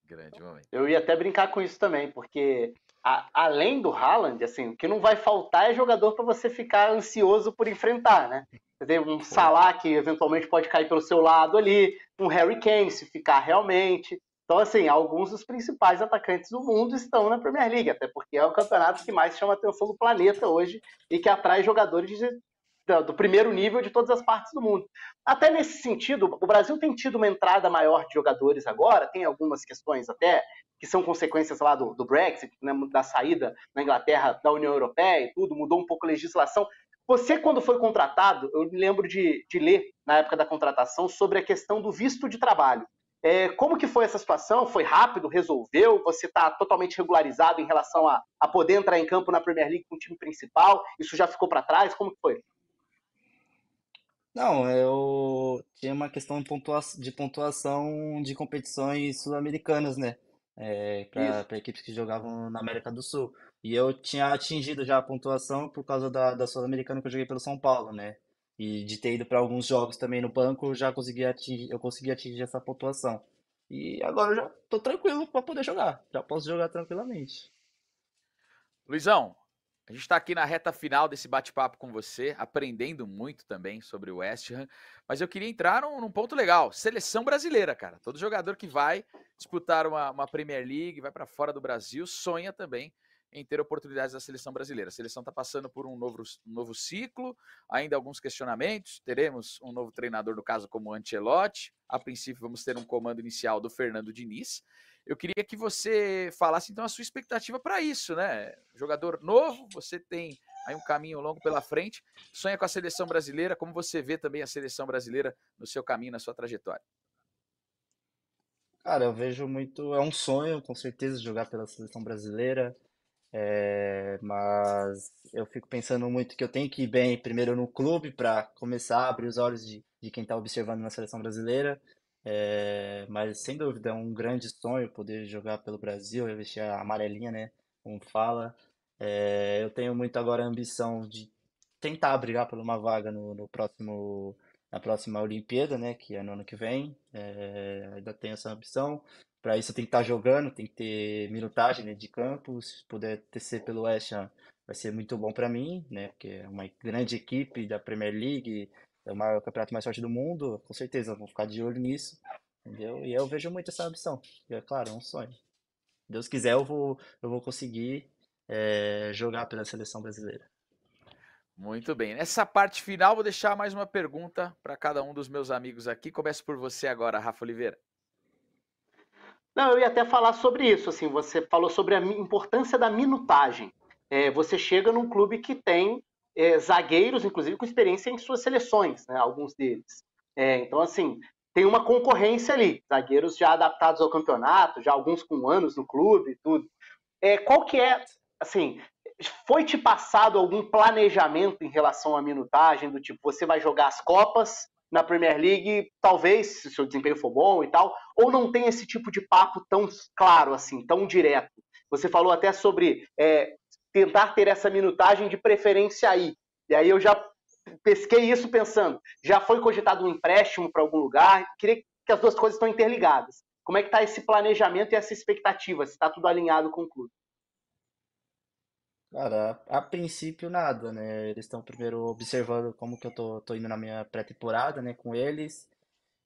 Grande momento. Eu ia até brincar com isso também, porque a, além do Haaland, assim, o que não vai faltar é jogador para você ficar ansioso por enfrentar, né? Você tem um Salah que eventualmente pode cair pelo seu lado ali, um Harry Kane se ficar realmente. Então, assim, alguns dos principais atacantes do mundo estão na Premier League, até porque é o campeonato que mais chama a atenção do planeta hoje e que atrai jogadores de, do primeiro nível de todas as partes do mundo. Até nesse sentido, o Brasil tem tido uma entrada maior de jogadores agora, tem algumas questões até que são consequências lá do, do Brexit, né, da saída na Inglaterra da União Europeia e tudo, mudou um pouco a legislação. Você, quando foi contratado, eu me lembro de, de ler na época da contratação sobre a questão do visto de trabalho. É, como que foi essa situação? Foi rápido? Resolveu? Você está totalmente regularizado em relação a, a poder entrar em campo na Premier League com o time principal? Isso já ficou para trás? Como que foi? Não, eu tinha uma questão de pontuação de competições sul-americanas, né? É, para equipes que jogavam na América do Sul. E eu tinha atingido já a pontuação por causa da, da Sul-Americana que eu joguei pelo São Paulo, né? E de ter ido para alguns jogos também no banco, já consegui atingir, eu consegui atingir essa pontuação. E agora eu já tô tranquilo para poder jogar. Já posso jogar tranquilamente. Luizão, a gente está aqui na reta final desse bate-papo com você, aprendendo muito também sobre o West Ham. Mas eu queria entrar num, num ponto legal: seleção brasileira, cara. Todo jogador que vai disputar uma, uma Premier League, vai para fora do Brasil, sonha também em ter oportunidades da seleção brasileira. A seleção está passando por um novo, um novo ciclo, ainda alguns questionamentos. Teremos um novo treinador, no caso, como Ancelotti. A princípio, vamos ter um comando inicial do Fernando Diniz. Eu queria que você falasse, então, a sua expectativa para isso, né? Jogador novo, você tem aí um caminho longo pela frente. Sonha com a seleção brasileira, como você vê também a seleção brasileira no seu caminho, na sua trajetória? Cara, eu vejo muito. É um sonho, com certeza, jogar pela seleção brasileira. É, mas eu fico pensando muito que eu tenho que ir bem primeiro no clube para começar a abrir os olhos de, de quem está observando na seleção brasileira. É, mas sem dúvida é um grande sonho poder jogar pelo Brasil, vestir a amarelinha, né? Como fala. É, eu tenho muito agora a ambição de tentar brigar por uma vaga no, no próximo na próxima Olimpíada, né? Que é no ano que vem. É, ainda tenho essa ambição. Para isso tem que estar tá jogando, tem que ter minutagem né, de campo. Se puder tecer pelo West Ham, vai ser muito bom para mim, né? Porque é uma grande equipe da Premier League, é o maior campeonato mais forte do mundo, com certeza vou ficar de olho nisso, entendeu? E eu vejo muito essa ambição. E é claro, é um sonho. Deus quiser, eu vou, eu vou conseguir é, jogar pela seleção brasileira. Muito bem. Nessa parte final, vou deixar mais uma pergunta para cada um dos meus amigos aqui. Começo por você agora, Rafa Oliveira. Não, eu ia até falar sobre isso. Assim, você falou sobre a importância da minutagem. É, você chega num clube que tem é, zagueiros, inclusive, com experiência em suas seleções, né, alguns deles. É, então, assim, tem uma concorrência ali. Zagueiros já adaptados ao campeonato, já alguns com anos no clube e tudo. É, qual que é, assim, foi te passado algum planejamento em relação à minutagem, do tipo, você vai jogar as Copas, na Premier League, talvez, se o seu desempenho for bom e tal, ou não tem esse tipo de papo tão claro, assim, tão direto. Você falou até sobre é, tentar ter essa minutagem de preferência aí. E aí eu já pesquei isso pensando, já foi cogitado um empréstimo para algum lugar? Queria que as duas coisas estão interligadas. Como é que está esse planejamento e essa expectativa? Se está tudo alinhado com o clube? Cara, a, princípio nada, né? Eles estão primeiro observando como que eu tô, tô indo na minha pré-temporada, né, com eles.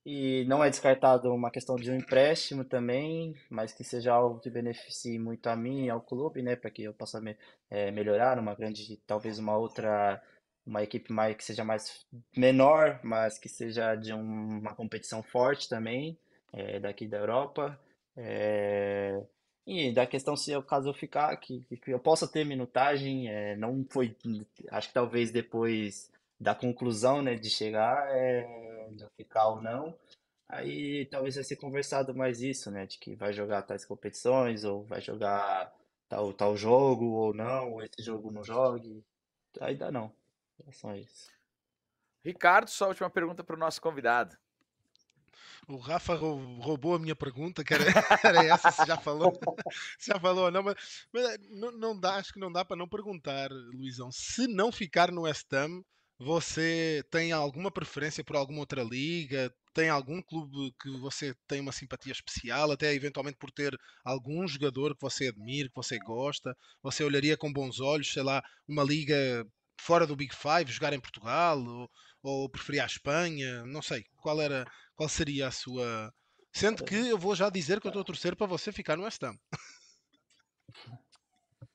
E não é descartado uma questão de um empréstimo também, mas que seja algo que beneficie muito a mim e ao clube, né? Para que eu possa me, é, melhorar uma grande, talvez uma outra, uma equipe mais que seja mais menor, mas que seja de um, uma competição forte também, é, daqui da Europa. É, e da questão se eu, é caso eu ficar, que, que eu possa ter minutagem, é, não foi, acho que talvez depois da conclusão, né, de chegar, é, de eu ficar ou não, aí talvez vai ser conversado mais isso, né, de que vai jogar tais competições, ou vai jogar tal, tal jogo, ou não, ou esse jogo não jogue, ainda não, é só isso. Ricardo, sua última pergunta para o nosso convidado. O Rafa roubou a minha pergunta, que era, era essa, se já falou, se já falou ou não, mas, mas eh, não, não, dá, acho que não dá para não perguntar, Luizão, se não ficar no West Ham, você tem alguma preferência por alguma outra liga? Tem algum clube que você tem uma simpatia especial, até eventualmente por ter algum jogador que você admira, que você gosta? Você olharia com bons olhos, sei lá, uma liga fora do Big Five, jogar em Portugal? Ou ou preferia a Espanha, não sei, qual era, qual seria a sua sendo que eu vou já dizer que eu estou a torcer para você ficar no West Ham.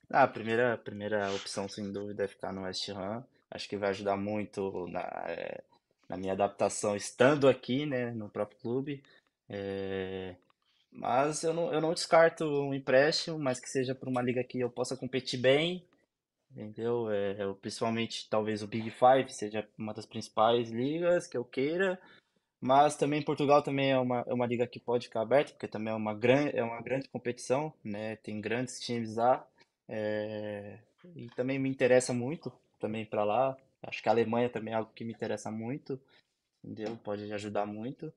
Ah, a primeira, a primeira opção, sem dúvida, é ficar no West Ham. Acho que vai ajudar muito na, é, na minha adaptação estando aqui, né, no próprio clube. É... Mas eu não, eu não descarto um empréstimo, mas que seja para uma liga que eu possa competir bem entendeu? É, eu, é principalmente, talvez o Big Five seja uma das principais ligas que eu queira, mas também Portugal também é uma, é uma liga que pode ficar aberta, porque também é uma, gran, é uma grande competição, né? Tem grandes times lá, é, e também me interessa muito também para lá. Acho que a Alemanha também é algo que me interessa muito, entendeu? Pode ajudar muito.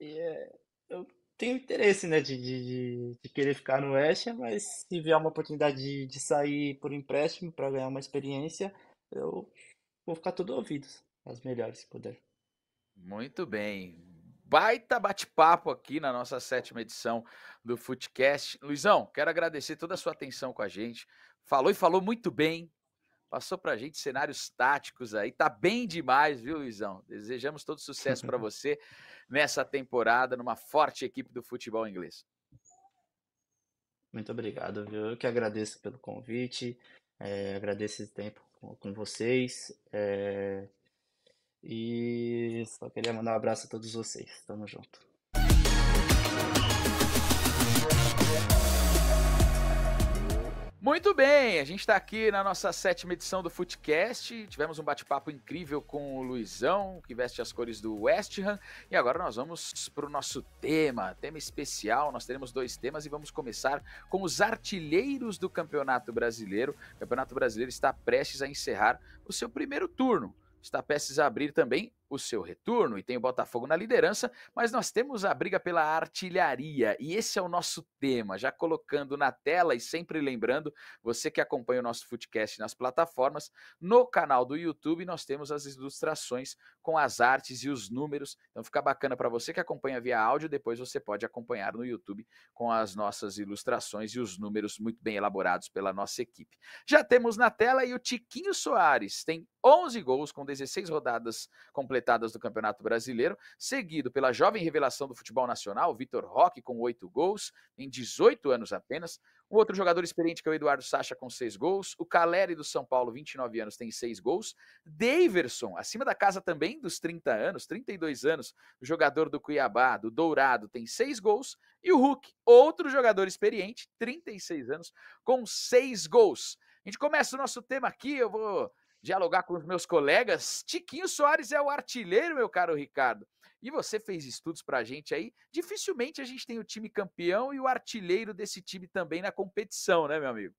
E é, eu tem interesse, né, de, de, de querer ficar no West, mas se vier uma oportunidade de, de sair por empréstimo para ganhar uma experiência, eu vou ficar todo ouvidos, as melhores se puder. Muito bem. Baita bate-papo aqui na nossa sétima edição do Footcast. Luizão, quero agradecer toda a sua atenção com a gente. Falou e falou muito bem. Passou para a gente cenários táticos aí. Tá bem demais, viu, Luizão? Desejamos todo sucesso para você nessa temporada, numa forte equipe do futebol inglês. Muito obrigado, viu? Eu que agradeço pelo convite, é, agradeço esse tempo com, com vocês. É, e só queria mandar um abraço a todos vocês. Tamo junto. Muito bem, a gente está aqui na nossa sétima edição do Footcast. Tivemos um bate-papo incrível com o Luizão, que veste as cores do West Ham. E agora nós vamos para o nosso tema, tema especial. Nós teremos dois temas e vamos começar com os artilheiros do Campeonato Brasileiro. O Campeonato Brasileiro está prestes a encerrar o seu primeiro turno. Está prestes a abrir também o seu retorno e tem o Botafogo na liderança, mas nós temos a briga pela artilharia e esse é o nosso tema, já colocando na tela e sempre lembrando, você que acompanha o nosso footcast nas plataformas, no canal do YouTube nós temos as ilustrações com as artes e os números, então fica bacana para você que acompanha via áudio, depois você pode acompanhar no YouTube com as nossas ilustrações e os números muito bem elaborados pela nossa equipe. Já temos na tela e o Tiquinho Soares tem 11 gols com 16 rodadas completas completadas do Campeonato Brasileiro, seguido pela jovem revelação do futebol nacional, Vitor Roque, com oito gols, em 18 anos apenas. Um outro jogador experiente que é o Eduardo Sacha, com seis gols. O Caleri do São Paulo, 29 anos, tem seis gols. Daverson, acima da casa também dos 30 anos, 32 anos, jogador do Cuiabá, do Dourado, tem seis gols. E o Hulk, outro jogador experiente, 36 anos, com seis gols. A gente começa o nosso tema aqui, eu vou dialogar com os meus colegas. Tiquinho Soares é o artilheiro, meu caro Ricardo. E você fez estudos para a gente aí. Dificilmente a gente tem o time campeão e o artilheiro desse time também na competição, né, meu amigo?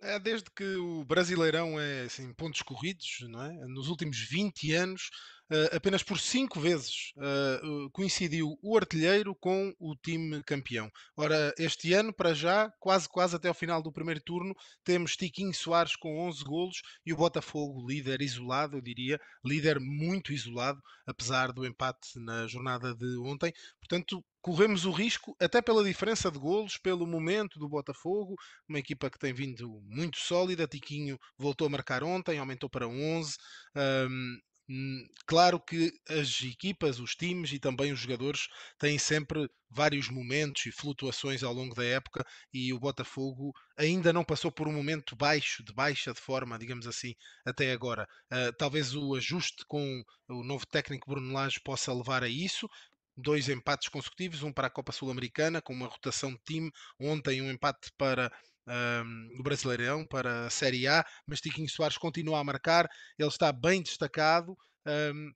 É, desde que o Brasileirão é assim, pontos corridos, não é? nos últimos 20 anos eh, apenas por cinco vezes eh, coincidiu o artilheiro com o time campeão. Ora, este ano, para já, quase quase até ao final do primeiro turno, temos Tiquinho Soares com 11 golos e o Botafogo líder isolado, eu diria, líder muito isolado, apesar do empate na jornada de ontem. Portanto, corremos o risco, até pela diferença de golos, pelo momento do Botafogo, uma equipa que tem vindo muito sólida. Tiquinho voltou a marcar ontem, aumentou para 11. Um, ehm, Hum, claro que as equipas, os times e também os jogadores têm sempre vários momentos e flutuações ao longo da época e o Botafogo ainda não passou por um momento baixo, de baixa de forma, digamos assim, até agora. Uh, talvez o ajuste com o novo técnico Bruno Lage possa levar a isso, dois empates consecutivos, um para a Copa Sul-Americana, com uma rotação de time, ontem um empate para um, do Brasileirão para a Série A, mas Tiquinho Soares continua a marcar, ele está bem destacado. Um,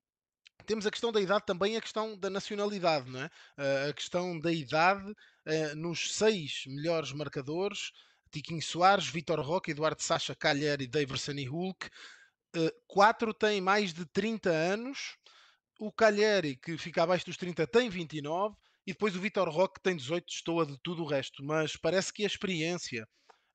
temos a questão da idade também, a questão da nacionalidade, não é? Uh, a questão da idade uh, nos seis melhores marcadores: Tiquinho Soares, Vitor Roque, Eduardo Sacha, Calheri, e Daverson e Hulk. Uh, quatro têm mais de 30 anos. O Calheri, que fica abaixo dos 30, tem 29 e depois o Vitor Roque tem 18, estou a de tudo o resto, mas parece que a experiência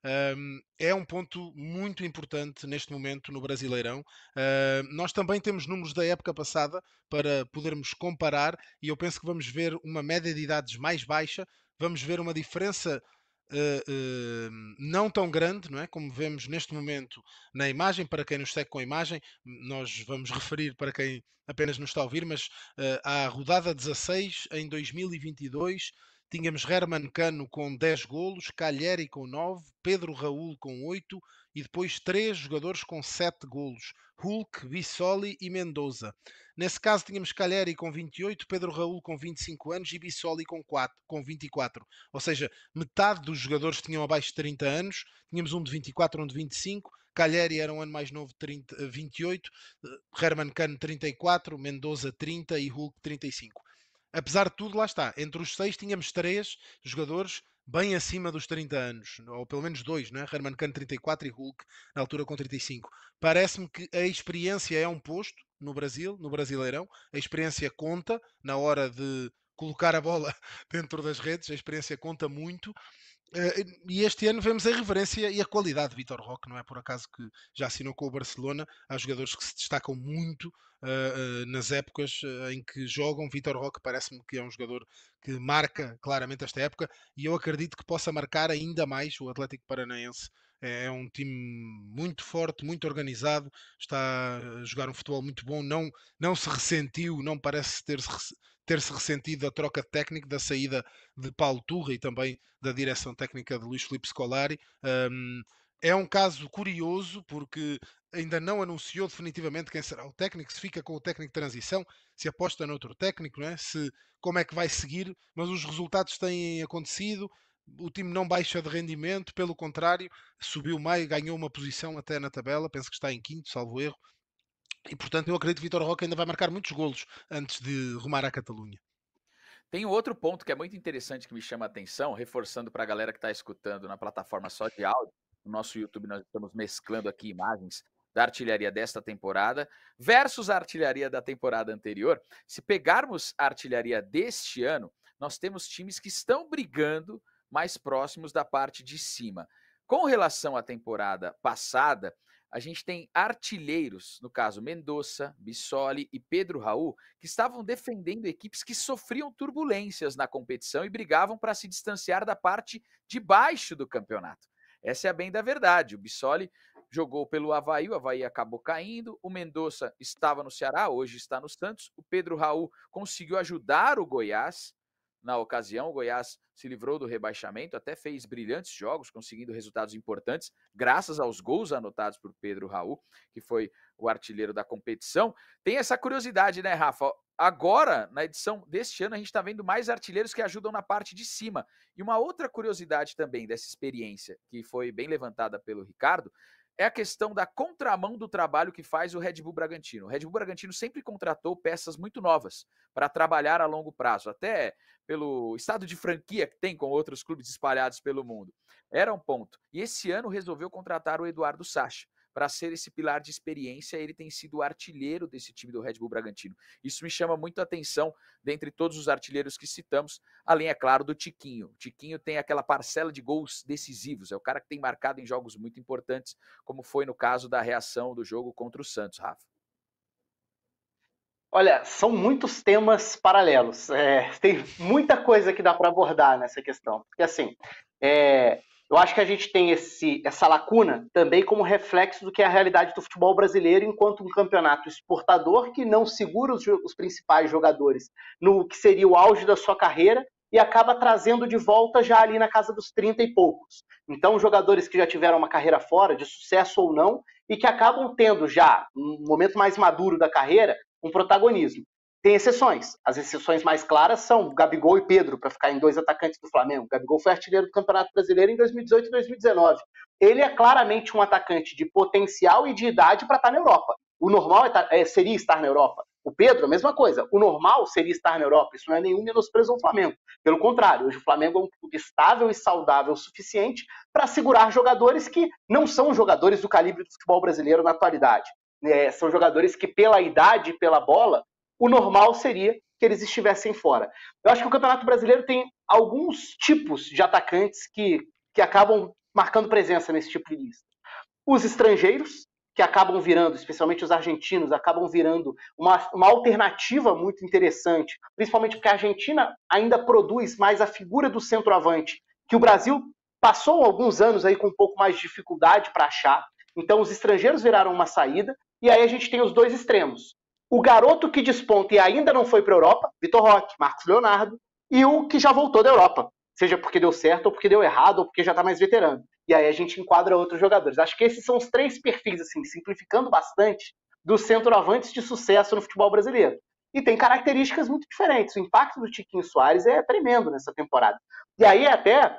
um, é um ponto muito importante neste momento no Brasileirão. Uh, nós também temos números da época passada para podermos comparar e eu penso que vamos ver uma média de idades mais baixa, vamos ver uma diferença Uh, uh, não tão grande, não é? Como vemos neste momento na imagem, para quem nos segue com a imagem, nós vamos referir para quem apenas nos está a ouvir, mas uh, à rodada 16 em 2022 Tínhamos Herman Cano com 10 golos, Calheri com 9, Pedro Raul com 8 e depois três jogadores com 7 golos: Hulk, Bissoli e Mendoza. Nesse caso, tínhamos Calheri com 28, Pedro Raul com 25 anos e Bissoli com, 4, com 24. Ou seja, metade dos jogadores tinham abaixo de 30 anos, tínhamos um de 24, um de 25. Calheri era um ano mais novo, 30, 28, eh, Herman Cano 34, Mendoza 30 e Hulk 35 apesar de tudo, lá está. Entre os seis tínhamos três jogadores bem acima dos 30 anos, ou pelo menos dois, né? Herman Kahn 34 e Hulk na altura com 35. Parece-me que a experiência é um posto no Brasil, no Brasileirão, a experiência conta na hora de colocar a bola dentro das redes, a experiência conta muito eh, e este ano vemos a reverência e a qualidade de Vitor Roque, não é por acaso que já assinou com o Barcelona. Há jogadores que se destacam muito uh, uh, nas épocas em que jogam. Vitor Roque parece-me que é um jogador que marca claramente esta época e eu acredito que possa marcar ainda mais o Atlético Paranaense é, é um time muito forte, muito organizado, está a jogar um futebol muito bom, não, não se ressentiu, não parece ter-se ter -se ressentido da troca técnica, da saída de Paulo Turra e também da direção técnica de Luís Filipe Scolari. Um, é um caso curioso porque ainda não anunciou definitivamente quem será o técnico, se fica com o técnico de transição, se aposta noutro técnico, não é? se, como é que vai seguir, mas os resultados têm acontecido, o time não baixa de rendimento, pelo contrário, subiu mais, ganhou uma posição até na tabela, penso que está em quinto, salvo erro. E portanto, eu acredito que Vitor Roque ainda vai marcar muitos golos antes de rumar à Catalunha. Tem outro ponto que é muito interessante que me chama a atenção, reforçando para a galera que está escutando na plataforma só de áudio, no nosso YouTube nós estamos mesclando aqui imagens da artilharia desta temporada versus a artilharia da temporada anterior. Se pegarmos a artilharia deste ano, nós temos times que estão brigando mais próximos da parte de cima. Com relação à temporada passada, a gente tem artilheiros, no caso Mendonça, Bissoli e Pedro Raul, que estavam defendendo equipes que sofriam turbulências na competição e brigavam para se distanciar da parte de baixo do campeonato. Essa é a bem da verdade. O Bissoli jogou pelo Havaí, o Havaí acabou caindo, o Mendonça estava no Ceará, hoje está no Santos, o Pedro Raul conseguiu ajudar o Goiás na ocasião, o Goiás se livrou do rebaixamento, até fez brilhantes jogos, conseguindo resultados importantes, graças aos gols anotados por Pedro Raul, que foi o artilheiro da competição. Tem essa curiosidade, né, Rafa? Agora, na edição deste ano, a gente está vendo mais artilheiros que ajudam na parte de cima. E uma outra curiosidade também dessa experiência, que foi bem levantada pelo Ricardo, é a questão da contramão do trabalho que faz o Red Bull Bragantino. O Red Bull Bragantino sempre contratou peças muito novas para trabalhar a longo prazo, até pelo estado de franquia que tem com outros clubes espalhados pelo mundo. Era um ponto. E esse ano resolveu contratar o Eduardo Sacha para ser esse pilar de experiência, ele tem sido o artilheiro desse time do Red Bull Bragantino. Isso me chama muito a atenção dentre todos os artilheiros que citamos, além, é claro, do Tiquinho. O Tiquinho tem aquela parcela de gols decisivos, é o cara que tem marcado em jogos muito importantes, como foi no caso da reação do jogo contra o Santos, Rafa. Olha, são muitos temas paralelos. É, tem muita coisa que dá para abordar nessa questão. Porque, assim, é, eu acho que a gente tem esse, essa lacuna também como reflexo do que é a realidade do futebol brasileiro enquanto um campeonato exportador que não segura os, os principais jogadores no que seria o auge da sua carreira e acaba trazendo de volta já ali na casa dos 30 e poucos. Então, jogadores que já tiveram uma carreira fora, de sucesso ou não, e que acabam tendo já, um momento mais maduro da carreira, um protagonismo. Tem exceções. As exceções mais claras são Gabigol e Pedro, para ficar em dois atacantes do Flamengo. Gabigol foi artilheiro do Campeonato Brasileiro em 2018 e 2019. Ele é claramente um atacante de potencial e de idade para estar tá na Europa. O normal é, tá, é, seria estar na Europa. O Pedro, a mesma coisa. O normal seria estar na Europa. Isso não é nenhum menosprezo ao Flamengo. Pelo contrário, hoje o Flamengo é um clube estável e saudável o suficiente para segurar jogadores que não são jogadores do calibre do futebol brasileiro na atualidade. É, são jogadores que, pela idade e pela bola, o normal seria que eles estivessem fora. Eu acho que o Campeonato Brasileiro tem alguns tipos de atacantes que, que acabam marcando presença nesse tipo de lista. Os estrangeiros, que acabam virando, especialmente os argentinos, acabam virando uma, uma alternativa muito interessante, principalmente porque a Argentina ainda produz mais a figura do centroavante, que o Brasil passou alguns anos aí com um pouco mais de dificuldade para achar. Então, os estrangeiros viraram uma saída, e aí a gente tem os dois extremos, o garoto que desponta e ainda não foi para a Europa, Vitor Roque, Marcos Leonardo, e o que já voltou da Europa, seja porque deu certo, ou porque deu errado, ou porque já está mais veterano. E aí a gente enquadra outros jogadores. Acho que esses são os três perfis, assim, simplificando bastante, dos centroavantes de sucesso no futebol brasileiro. E tem características muito diferentes. O impacto do Tiquinho Soares é tremendo nessa temporada. E aí é até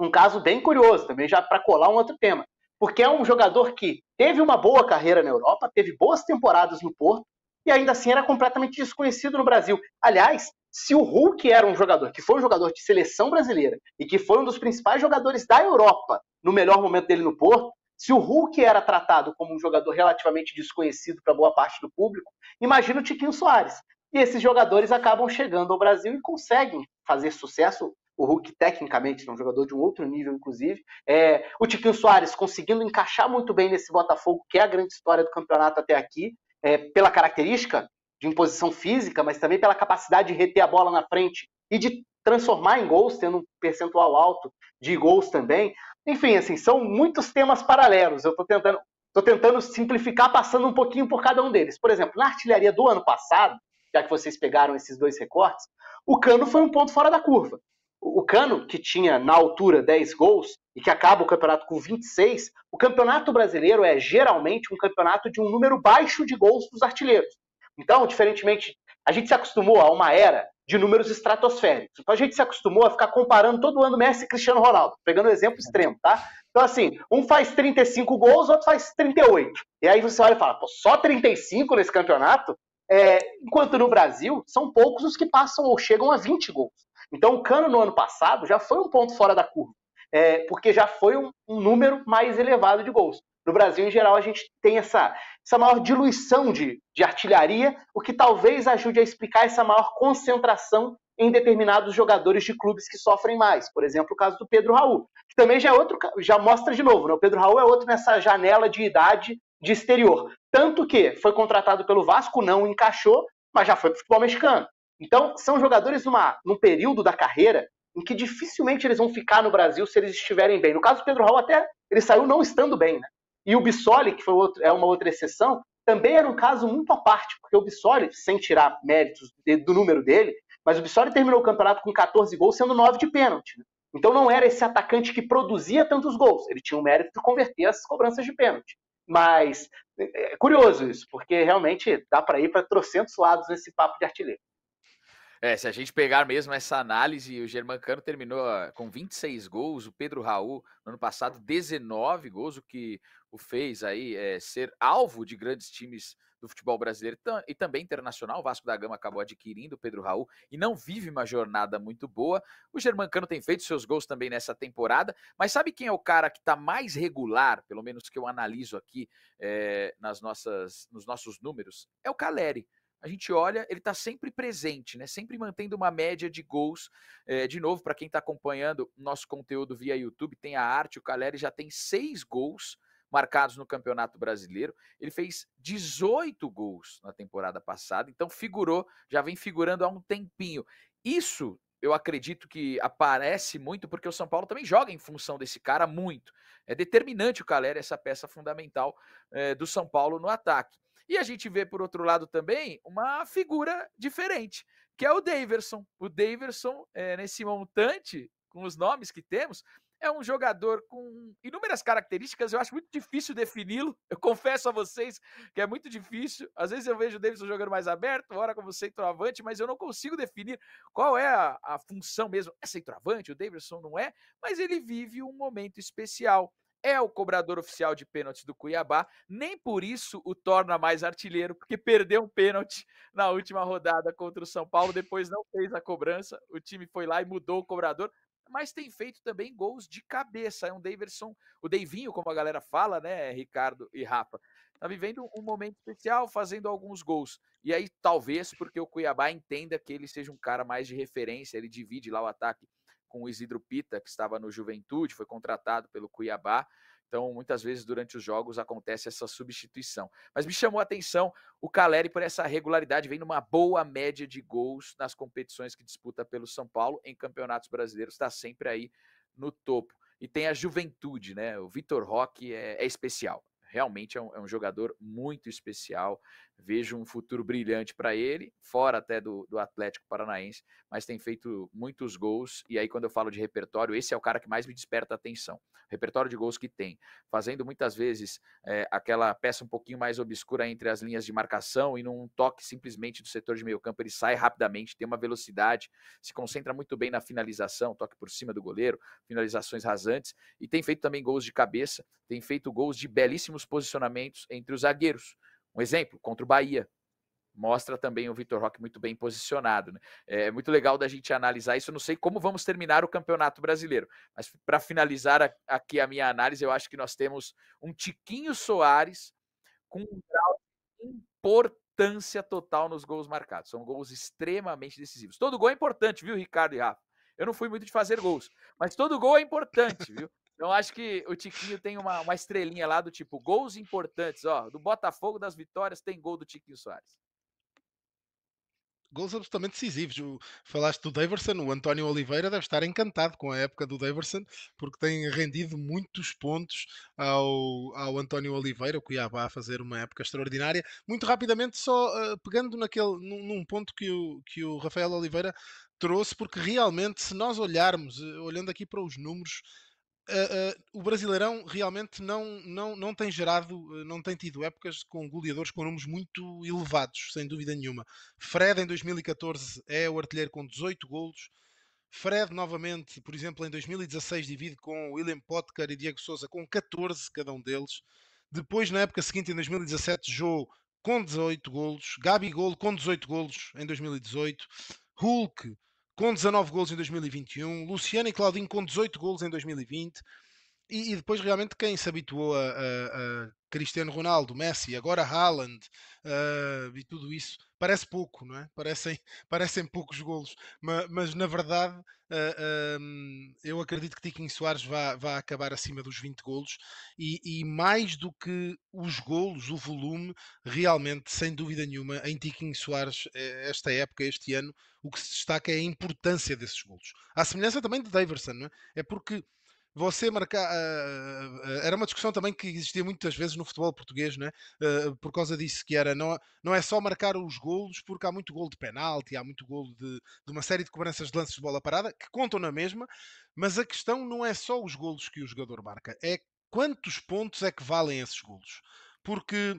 um caso bem curioso também, já para colar um outro tema. Porque é um jogador que teve uma boa carreira na Europa, teve boas temporadas no Porto, e ainda assim era completamente desconhecido no Brasil. Aliás, se o Hulk era um jogador que foi um jogador de seleção brasileira e que foi um dos principais jogadores da Europa no melhor momento dele no Porto, se o Hulk era tratado como um jogador relativamente desconhecido para boa parte do público, imagina o Tiquinho Soares. E esses jogadores acabam chegando ao Brasil e conseguem fazer sucesso. O Hulk, tecnicamente, é um jogador de um outro nível, inclusive. É, o Tiquinho Soares conseguindo encaixar muito bem nesse Botafogo, que é a grande história do campeonato até aqui é, pela característica de imposição física, mas também pela capacidade de reter a bola na frente e de transformar em gols, tendo um percentual alto de gols também. Enfim, assim, são muitos temas paralelos. Eu estou tentando, tô tentando simplificar, passando um pouquinho por cada um deles. Por exemplo, na artilharia do ano passado, já que vocês pegaram esses dois recortes, o Cano foi um ponto fora da curva. O Cano, que tinha na altura 10 gols, e que acaba o campeonato com 26, o campeonato brasileiro é geralmente um campeonato de um número baixo de gols dos artilheiros. Então, diferentemente, a gente se acostumou a uma era de números estratosféricos. Então a gente se acostumou a ficar comparando todo ano Messi e Cristiano Ronaldo, pegando um exemplo extremo, tá? Então assim, um faz 35 gols, outro faz 38. E aí você olha e fala, só 35 nesse campeonato? É, enquanto no Brasil, são poucos os que passam ou chegam a 20 gols. Então o Cano no ano passado já foi um ponto fora da curva é, porque já foi um, um, número mais elevado de gols. No Brasil, em geral, a gente tem essa, essa maior diluição de, de artilharia, o que talvez ajude a explicar essa maior concentração em determinados jogadores de clubes que sofrem mais. Por exemplo, o caso do Pedro Raul, que também já é outro, já mostra de novo, né? O Pedro Raul é outro nessa janela de idade de exterior. Tanto que foi contratado pelo Vasco, não encaixou, mas já foi para o futebol mexicano. Então, são jogadores numa, num período da carreira em que dificilmente eles vão ficar no Brasil se eles estiverem bem. No caso do Pedro Raul, até ele saiu não estando bem, né? E o Bissoli, que foi outro, é uma outra exceção, também era um caso muito à parte, porque o Bissoli, sem tirar méritos do número dele, mas o Bissoli terminou o campeonato com 14 gols, sendo 9 de pênalti. Né? Então não era esse atacante que produzia tantos gols, ele tinha o mérito de converter as cobranças de pênalti. Mas é, é curioso isso, porque realmente dá para ir para trocentos lados nesse papo de artilheiro. É, se a gente pegar mesmo essa análise, o Germancano terminou ah, com 26 gols, o Pedro Raul, no ano passado, 19 gols, o que o fez aí é, ser alvo de grandes times do futebol brasileiro e também internacional. O Vasco da Gama acabou adquirindo o Pedro Raul e não vive uma jornada muito boa. O Germancano tem feito seus gols também nessa temporada, mas sabe quem é o cara que está mais regular, pelo menos que eu analiso aqui é, nas nossas, nos nossos números? É o Caleri a gente olha, ele está sempre presente, né? Sempre mantendo uma média de gols. É, de novo, para quem está acompanhando nosso conteúdo via YouTube, tem a arte, o Caleri já tem seis gols marcados no Campeonato Brasileiro. Ele fez 18 gols na temporada passada, então figurou, já vem figurando há um tempinho. Isso eu acredito que aparece muito porque o São Paulo também joga em função desse cara muito. É determinante o Caleri, essa peça fundamental é, do São Paulo no ataque. E a gente vê, por outro lado, também uma figura diferente, que é o Daverson. O Daverson, é, nesse montante, com os nomes que temos, é um jogador com inúmeras características. Eu acho muito difícil defini-lo. Eu confesso a vocês que é muito difícil. Às vezes eu vejo o Davidson jogando mais aberto, hora como centroavante, mas eu não consigo definir qual é a, a função mesmo. É centroavante, o Davidson não é, mas ele vive um momento especial é o cobrador oficial de pênaltis do Cuiabá, nem por isso o torna mais artilheiro, porque perdeu um pênalti na última rodada contra o São Paulo, depois não fez a cobrança, o time foi lá e mudou o cobrador, mas tem feito também gols de cabeça. É um Daverson, o Davinho, como a galera fala, né, Ricardo e Rafa. Tá vivendo um momento especial, fazendo alguns gols. E aí, talvez, porque o Cuiabá entenda que ele seja um cara mais de referência, ele divide lá o ataque com o Isidro Pita, que estava no Juventude, foi contratado pelo Cuiabá. Então, muitas vezes durante os jogos acontece essa substituição. Mas me chamou a atenção o Caleri por essa regularidade, vem numa boa média de gols nas competições que disputa pelo São Paulo, em campeonatos brasileiros, está sempre aí no topo. E tem a juventude, né? O Vitor Roque é, é especial realmente é um, é um, jogador muito especial. Vejo um futuro brilhante para ele, fora até do, do Atlético Paranaense, mas tem feito muitos gols. E aí, quando eu falo de repertório, esse é o cara que mais me desperta atenção. O repertório de gols que tem, fazendo muitas vezes é, aquela peça um pouquinho mais obscura entre as linhas de marcação e num toque simplesmente do setor de meio-campo, ele sai rapidamente, tem uma velocidade, se concentra muito bem na finalização, toque por cima do goleiro, finalizações rasantes, e tem feito também gols de cabeça, tem feito gols de belíssimos posicionamentos entre os zagueiros. Um exemplo, contra o Bahia. Mostra também o Vitor Roque muito bem posicionado. Né? É, é muito legal da gente analisar isso. Eu não sei como vamos terminar o Campeonato Brasileiro, mas para finalizar aqui a minha análise, eu acho que nós temos um Tiquinho Soares com um grau importância total nos gols marcados. São gols extremamente decisivos. Todo gol é importante, viu, Ricardo e Rafa? Eu não fui muito de fazer gols, mas todo gol é importante, viu? Então acho que o Tiquinho tem uma, uma estrelinha lá do tipo gols importantes, ó. Do Botafogo das vitórias tem gol do Tiquinho Soares. Gols absolutamente decisivos. falaste do Daverson, o António Oliveira deve estar encantado com a época do Daverson, porque tem rendido muitos pontos ao, ao António Oliveira, o Cuiabá a fazer uma época extraordinária. Muito rapidamente, só uh, pegando naquele, num, num ponto que o, que o Rafael Oliveira trouxe, porque realmente, se nós olharmos, eh, olhando aqui para os números, eh, eh, o Brasileirão realmente não, não, não tem gerado, eh, não tem tido épocas com goleadores com números muito elevados, sem dúvida nenhuma. Fred em 2014 é o artilheiro com 18 golos. Fred, novamente, por exemplo, em 2016 divide com William Potker e Diego Souza com 14 cada um deles. Depois, na época seguinte, em 2017, Joe com 18 golos, Gabigol com 18 golos em 2018, Hulk com 19 golos em 2021, Luciano e Claudinho com 18 golos em 2020, e, e depois realmente quem se habituou a, a, a Cristiano Ronaldo, Messi, agora Haaland uh, e tudo isso, parece pouco, não é? Parecem, parecem poucos golos, mas, mas na verdade uh, ah, um, ah, eu acredito que Tiquinho Soares vai, vai acabar acima dos 20 golos e, e, mais do que os golos, o volume, realmente, sem dúvida nenhuma, em Tiquinho Soares, eh, esta época, este ano, o que se destaca é a importância desses golos. À semelhança também de Daverson, não é? É porque você marcar. Ah, ah, ah, era uma discussão também que existia muitas vezes no futebol português, né? por causa disso, que era não, não é só marcar os golos, porque há muito golo de penalti, há muito golo de, de uma série de cobranças de lances de bola parada, que contam na mesma, mas a questão não é só os golos que o jogador marca, é quantos pontos é que valem esses golos. Porque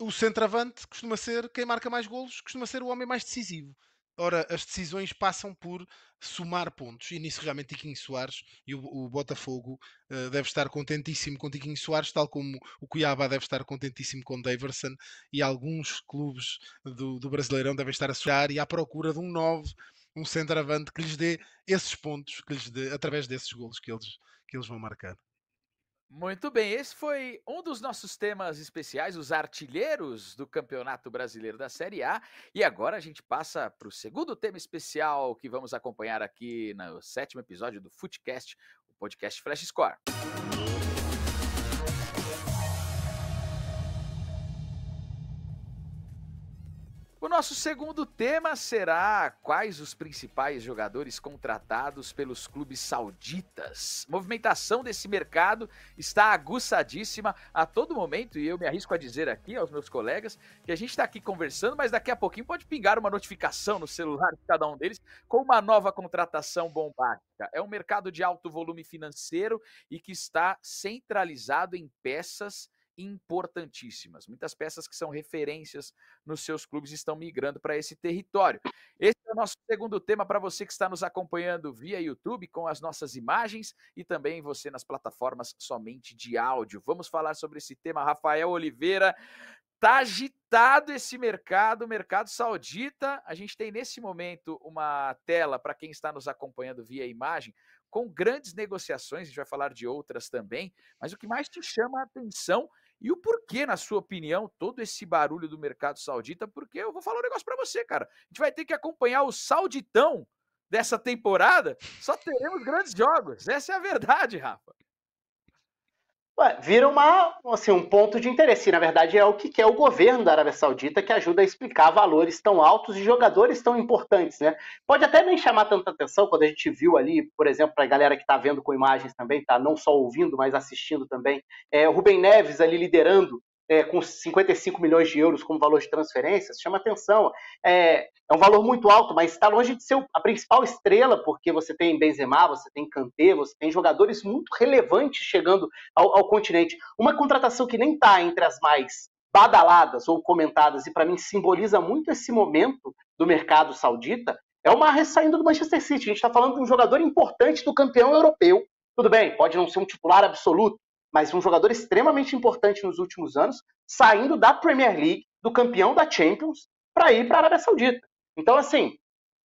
o centroavante costuma ser quem marca mais golos, costuma ser o homem mais decisivo. Ora, as decisões passam por somar pontos, e nisso realmente Tiquinho Soares e o, o Botafogo uh, deve estar contentíssimo com Tiquinho Soares, tal como o Cuiabá deve estar contentíssimo com Daverson, e alguns clubes do, do Brasileirão devem estar a sonhar e à procura de um 9, um centroavante que lhes dê esses pontos, que lhes dê, através desses golos que eles, que eles vão marcar. Muito bem, esse foi um dos nossos temas especiais, os artilheiros do Campeonato Brasileiro da Série A. E agora a gente passa para o segundo tema especial que vamos acompanhar aqui no sétimo episódio do Footcast, o podcast Flash Score. O nosso segundo tema será quais os principais jogadores contratados pelos clubes sauditas. Movimentação desse mercado está aguçadíssima a todo momento e eu me arrisco a dizer aqui aos meus colegas que a gente está aqui conversando, mas daqui a pouquinho pode pingar uma notificação no celular de cada um deles com uma nova contratação bombástica. É um mercado de alto volume financeiro e que está centralizado em peças importantíssimas. Muitas peças que são referências nos seus clubes estão migrando para esse território. Esse é o nosso segundo tema para você que está nos acompanhando via YouTube com as nossas imagens e também você nas plataformas somente de áudio. Vamos falar sobre esse tema, Rafael Oliveira. está agitado esse mercado, o mercado saudita. A gente tem nesse momento uma tela para quem está nos acompanhando via imagem com grandes negociações, a gente vai falar de outras também, mas o que mais te chama a atenção e o porquê, na sua opinião, todo esse barulho do mercado saudita? Porque eu vou falar um negócio para você, cara. A gente vai ter que acompanhar o sauditão dessa temporada. Só teremos grandes jogos. Essa é a verdade, Rafa. Ué, vira uma, assim, um ponto de interesse. E, na verdade, é o que quer o governo da Arábia Saudita, que ajuda a explicar valores tão altos e jogadores tão importantes. Né? Pode até nem chamar tanta atenção quando a gente viu ali, por exemplo, para a galera que está vendo com imagens também, tá não só ouvindo, mas assistindo também, é, Rubem Neves ali liderando é, com 55 milhões de euros como valor de transferência chama atenção. É, é um valor muito alto, mas está longe de ser a principal estrela, porque você tem Benzema, você tem Kanté, você tem jogadores muito relevantes chegando ao, ao continente. Uma contratação que nem está entre as mais badaladas ou comentadas, e para mim simboliza muito esse momento do mercado saudita, é o Mahrez saindo do Manchester City. A gente está falando de um jogador importante do campeão europeu. Tudo bem, pode não ser um titular absoluto, mas um jogador extremamente importante nos últimos anos, saindo da Premier League, do campeão da Champions, para ir para a Arábia Saudita. Então, assim,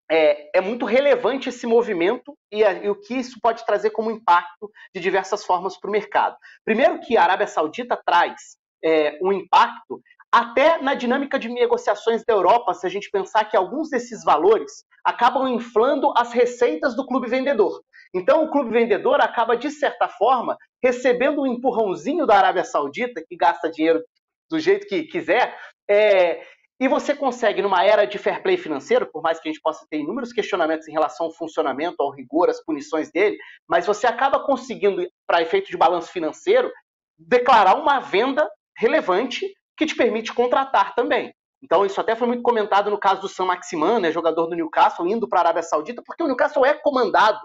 é, é muito relevante esse movimento e, a, e, o que isso pode trazer como impacto de diversas formas para o mercado. Primeiro que a Arábia Saudita traz é, um impacto até na dinâmica de negociações da Europa, se a gente pensar que alguns desses valores acabam inflando as receitas do clube vendedor. Então, o clube vendedor acaba, de certa forma, recebendo um empurrãozinho da Arábia Saudita, que gasta dinheiro do jeito que quiser, é, e você consegue, numa era de fair play financeiro, por mais que a gente possa ter inúmeros questionamentos em relação ao funcionamento, ao rigor, às punições dele, mas você acaba conseguindo, para efeito de balanço financeiro, declarar uma venda relevante que te permite contratar também. Então, isso até foi muito comentado no caso do Sam Maximan, né, jogador do Newcastle, indo para a Arábia Saudita, porque o Newcastle é comandado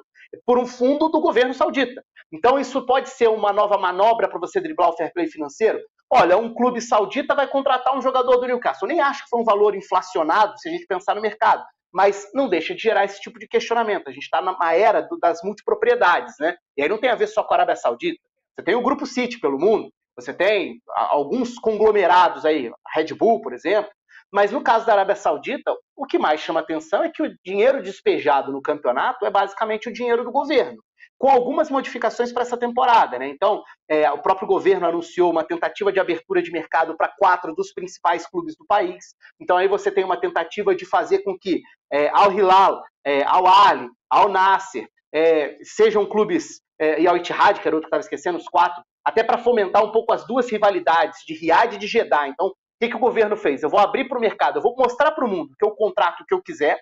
por um fundo do governo saudita. Então, isso pode ser uma nova manobra para você driblar o fair play financeiro? Olha, um clube saudita vai contratar um jogador do Newcastle. Eu nem acho que foi um valor inflacionado, se a gente pensar no mercado. Mas não deixa de gerar esse tipo de questionamento. A gente está na era do, das multipropriedades, né? E aí não tem a ver só com a Arábia Saudita. Você tem o Grupo City pelo mundo, você tem alguns conglomerados aí, Red Bull, por exemplo, mas no caso da Arábia Saudita, o que mais chama atenção é que o dinheiro despejado no campeonato é basicamente o dinheiro do governo, com algumas modificações para essa temporada. Né? Então, é, o próprio governo anunciou uma tentativa de abertura de mercado para quatro dos principais clubes do país. Então, aí você tem uma tentativa de fazer com que é, Al Hilal, é, Al Ali, Al Nasser, é, sejam clubes, é, e Al Ittihad, que era outro que estava esquecendo, os quatro até para fomentar um pouco as duas rivalidades de Riad e de Jeddah. Então, que, que o governo fez? Eu vou abrir para o mercado, eu vou mostrar para o mundo que eu contrato o que eu quiser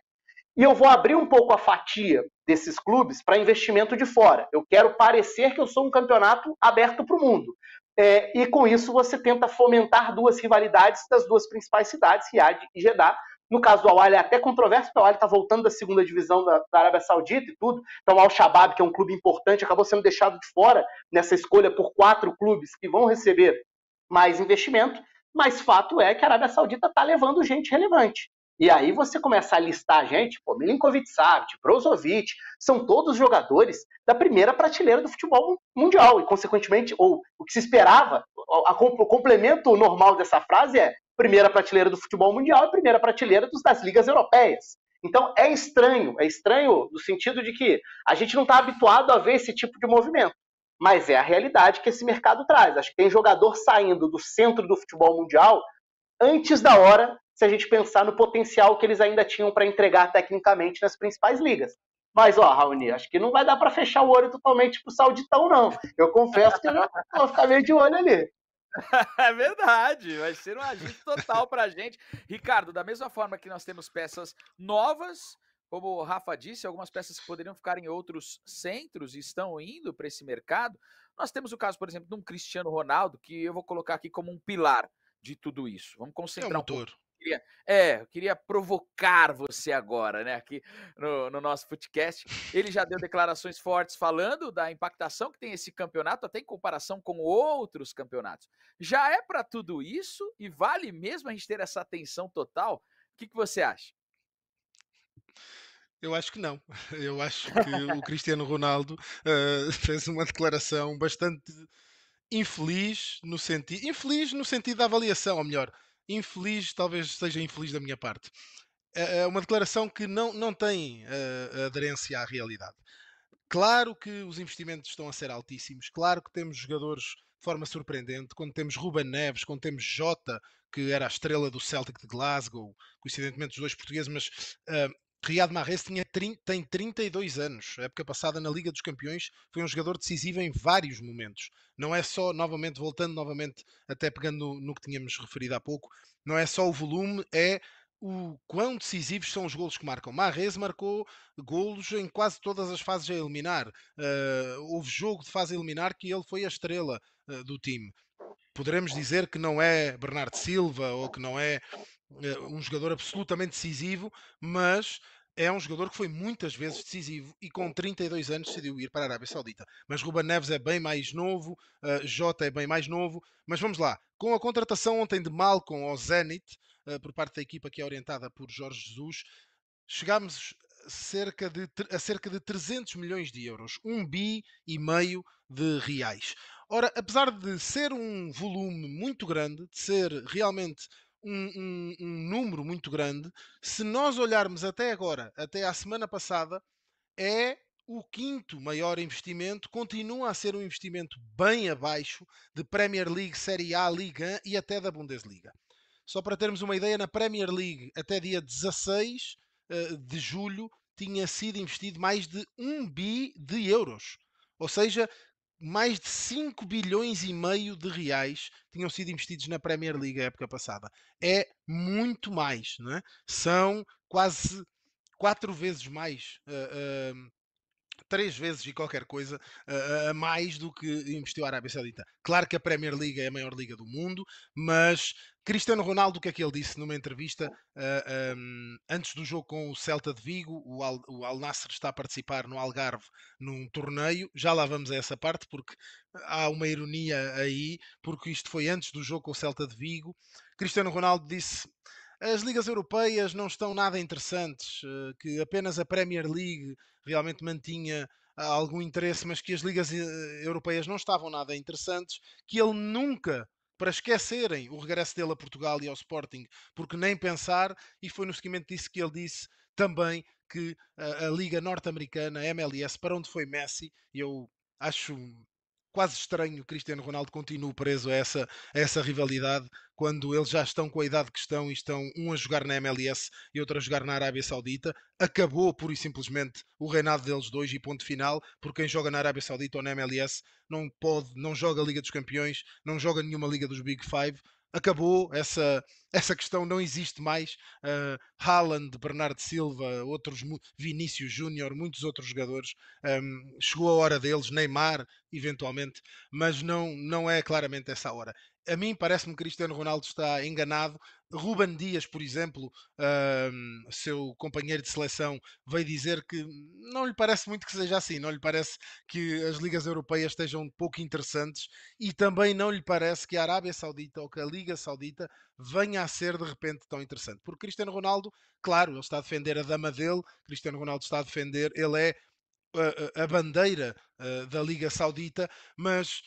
e eu vou abrir um pouco a fatia desses clubes para investimento de fora. Eu quero parecer que eu sou um campeonato aberto para o mundo. É, e com isso você tenta fomentar duas rivalidades das duas principais cidades, Riad e Jeddah. No caso do al é até controverso, porque o al está voltando da segunda divisão da, da, Arábia Saudita e tudo. Então o Al-Shabaab, que é um clube importante, acabou sendo deixado de fora nessa escolha por quatro clubes que vão receber mais investimento. Mas fato é que a Arábia Saudita está levando gente relevante. E aí você começa a listar gente, pô, Milinkovic Savic, Brozovic, são todos jogadores da primeira prateleira do futebol mundial. E, consequentemente, ou o que se esperava, a, a, o complemento normal dessa frase é primeira prateleira do futebol mundial e primeira prateleira dos, das ligas europeias. Então é estranho, é estranho no sentido de que a gente não está habituado a ver esse tipo de movimento mas é a realidade que esse mercado traz. Acho que tem jogador saindo do centro do futebol mundial antes da hora, se a gente pensar no potencial que eles ainda tinham para entregar tecnicamente nas principais ligas. Mas, ó, Raoni, acho que não vai dar para fechar o olho totalmente pro Sauditão, não. Eu confesso que eu não vou ficar meio de olho ali. É verdade, vai ser um ajuste total para a gente. Ricardo, da mesma forma que nós temos peças novas, como o Rafa disse, algumas peças que poderiam ficar em outros centros e estão indo para esse mercado. Nós temos o caso, por exemplo, de um Cristiano Ronaldo, que eu vou colocar aqui como um pilar de tudo isso. Vamos concentrar é um, um pouco. Queria, é, eu queria provocar você agora, né? Aqui no, no nosso podcast. Ele já deu declarações fortes falando da impactação que tem esse campeonato, até em comparação com outros campeonatos. Já é para tudo isso e vale mesmo a gente ter essa atenção total? O que, que você acha? Eu acho que não. Eu acho que o Cristiano Ronaldo uh, fez uma declaração bastante infeliz no sentido. Infeliz no sentido da avaliação, ou melhor, infeliz, talvez seja infeliz da minha parte. É, é uma declaração que não, não tem uh, aderência à realidade. Claro que os investimentos estão a ser altíssimos, claro que temos jogadores de forma surpreendente, quando temos Ruben Neves, quando temos Jota, que era a estrela do Celtic de Glasgow, coincidentemente os dois portugueses, mas uh, Riyad Mahrez tinha 30, tem 32 anos. A época passada na Liga dos Campeões foi um jogador decisivo em vários momentos. Não é só, novamente, voltando novamente, até pegando no, no que tínhamos referido há pouco, não é só o volume, é o quão decisivos são os golos que marcam. Mahrez marcou golos em quase todas as fases a eliminar. Uh, houve jogo de fase a eliminar que ele foi a estrela uh, do time. Poderemos dizer que não é Bernardo Silva ou que não é eh, um jogador absolutamente decisivo, mas é um jogador que foi muitas vezes decisivo e com 32 anos decidiu ir para a Arábia Saudita. Mas Ruben Neves é bem mais novo, uh, Jota é bem mais novo. Mas vamos lá, com a contratação ontem de Malcom ao Zenit, uh, por parte da equipa que é orientada por Jorge Jesus, chegámos cerca de, a cerca de 300 milhões de euros, um bi e meio de reais. Ora, apesar de ser um volume muito grande, de ser realmente um, um, um número muito grande. Se nós olharmos até agora, até à semana passada, é o quinto maior investimento, continua a ser um investimento bem abaixo de Premier League, Série A, Liga 1 e até da Bundesliga. Só para termos uma ideia, na Premier League, até dia 16 eh, de julho, tinha sido investido mais de 1 bi de euros. Ou seja, mais de 5 bilhões e meio de reais tinham sido investidos na Premier League a época passada. É muito mais, não é? São quase quatro vezes mais uh, três vezes e qualquer coisa a mais do que investiu a Arábia Saudita. Claro que a Premier League é a maior liga do mundo, mas Cristiano Ronaldo, o que é que ele disse numa entrevista uh, um, antes do jogo com o Celta de Vigo? O Al, o Al Nasser está a participar no Algarve num torneio. Já lá vamos a essa parte, porque há uma ironia aí, porque isto foi antes do jogo com o Celta de Vigo. Cristiano Ronaldo disse as ligas europeias não estão nada interessantes, eh, que apenas a Premier League realmente mantinha ah, algum interesse, mas que as ligas eh, europeias não estavam nada interessantes, que ele nunca para esquecerem o regresso dele a Portugal e ao Sporting, porque nem pensar, e foi no seguimento disso que ele disse também que ah, a, Liga Norte-Americana, MLS, para onde foi Messi, eu acho quase estranho que Cristiano Ronaldo continue preso a essa, a essa rivalidade quando eles já estão com a idade que estão e estão um a jogar na MLS e outro a jogar na Arábia Saudita. Acabou pura e simplesmente o reinado deles dois e ponto final, porque quem joga na Arábia Saudita ou na MLS não pode, não joga a Liga dos Campeões, não joga nenhuma Liga dos Big Five, acabou essa, essa questão, não existe mais. Uh, Haaland, Bernardo Silva, outros Vinícius Júnior, muitos outros jogadores. Um, chegou a hora deles, Neymar, eventualmente, mas não, não é claramente essa hora a mim parece-me que Cristiano Ronaldo está enganado. Ruben Dias, por exemplo, seu companheiro de seleção, veio dizer que não lhe parece muito que seja assim, não lhe parece que as ligas europeias estejam pouco interessantes e também não lhe parece que a Arábia Saudita ou que a Liga Saudita venha a ser de repente tão interessante. Porque Cristiano Ronaldo, claro, ele está a defender a dama dele, Cristiano Ronaldo está a defender, ele é a, a bandeira ah, da Liga Saudita, mas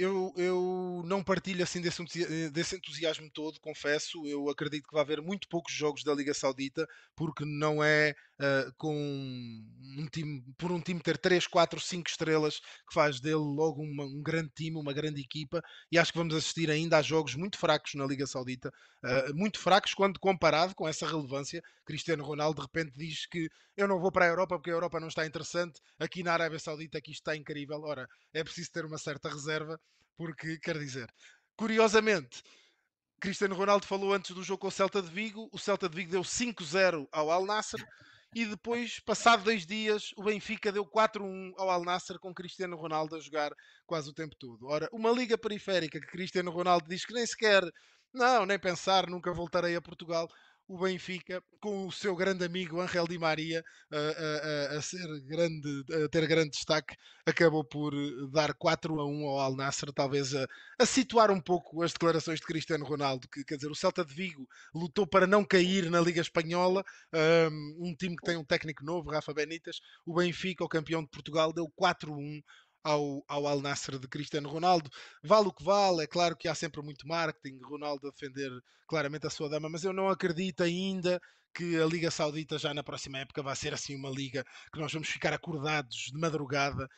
eu, eu não partilho assim desse, entusiasmo todo, confesso. Eu acredito que vai haver muito poucos jogos da Liga Saudita, porque não é uh, com um time, por um time ter 3, 4, 5 estrelas que faz dele logo uma, um grande time, uma grande equipa. E acho que vamos assistir ainda a jogos muito fracos na Liga Saudita, uh, muito fracos quando comparado com essa relevância. Cristiano Ronaldo de repente diz que eu não vou para a Europa porque a Europa não está interessante. Aqui na Arábia Saudita, aqui está incrível. Ora, é preciso ter uma certa reserva porque, quer dizer, curiosamente, Cristiano Ronaldo falou antes do jogo com o Celta de Vigo, o Celta de Vigo deu 5-0 ao Al Nassr e depois, passado dois dias, o Benfica deu 4-1 ao Al Nassr com Cristiano Ronaldo a jogar quase o tempo todo. Ora, uma liga periférica que Cristiano Ronaldo diz que nem sequer, não, nem pensar, nunca voltarei a Portugal o Benfica, com o seu grande amigo Angel Di Maria a, a, a ser grande, a ter grande destaque, acabou por eh, dar 4 a 1 ao Al Nasser, talvez a, a situar um pouco as declarações de Cristiano Ronaldo, que quer dizer, o Celta de Vigo lutou para não cair na Liga Espanhola, um time que tem um técnico novo, Rafa Benítez, o Benfica, o campeão de Portugal, deu 4 a 1 ao, ao Al Nasser de Cristiano Ronaldo. Vale o que vale, é claro que há sempre muito marketing, Ronaldo a defender claramente a sua dama, mas eu não acredito ainda que a Liga Saudita já na próxima época vai ser assim uma liga que nós vamos ficar acordados de madrugada.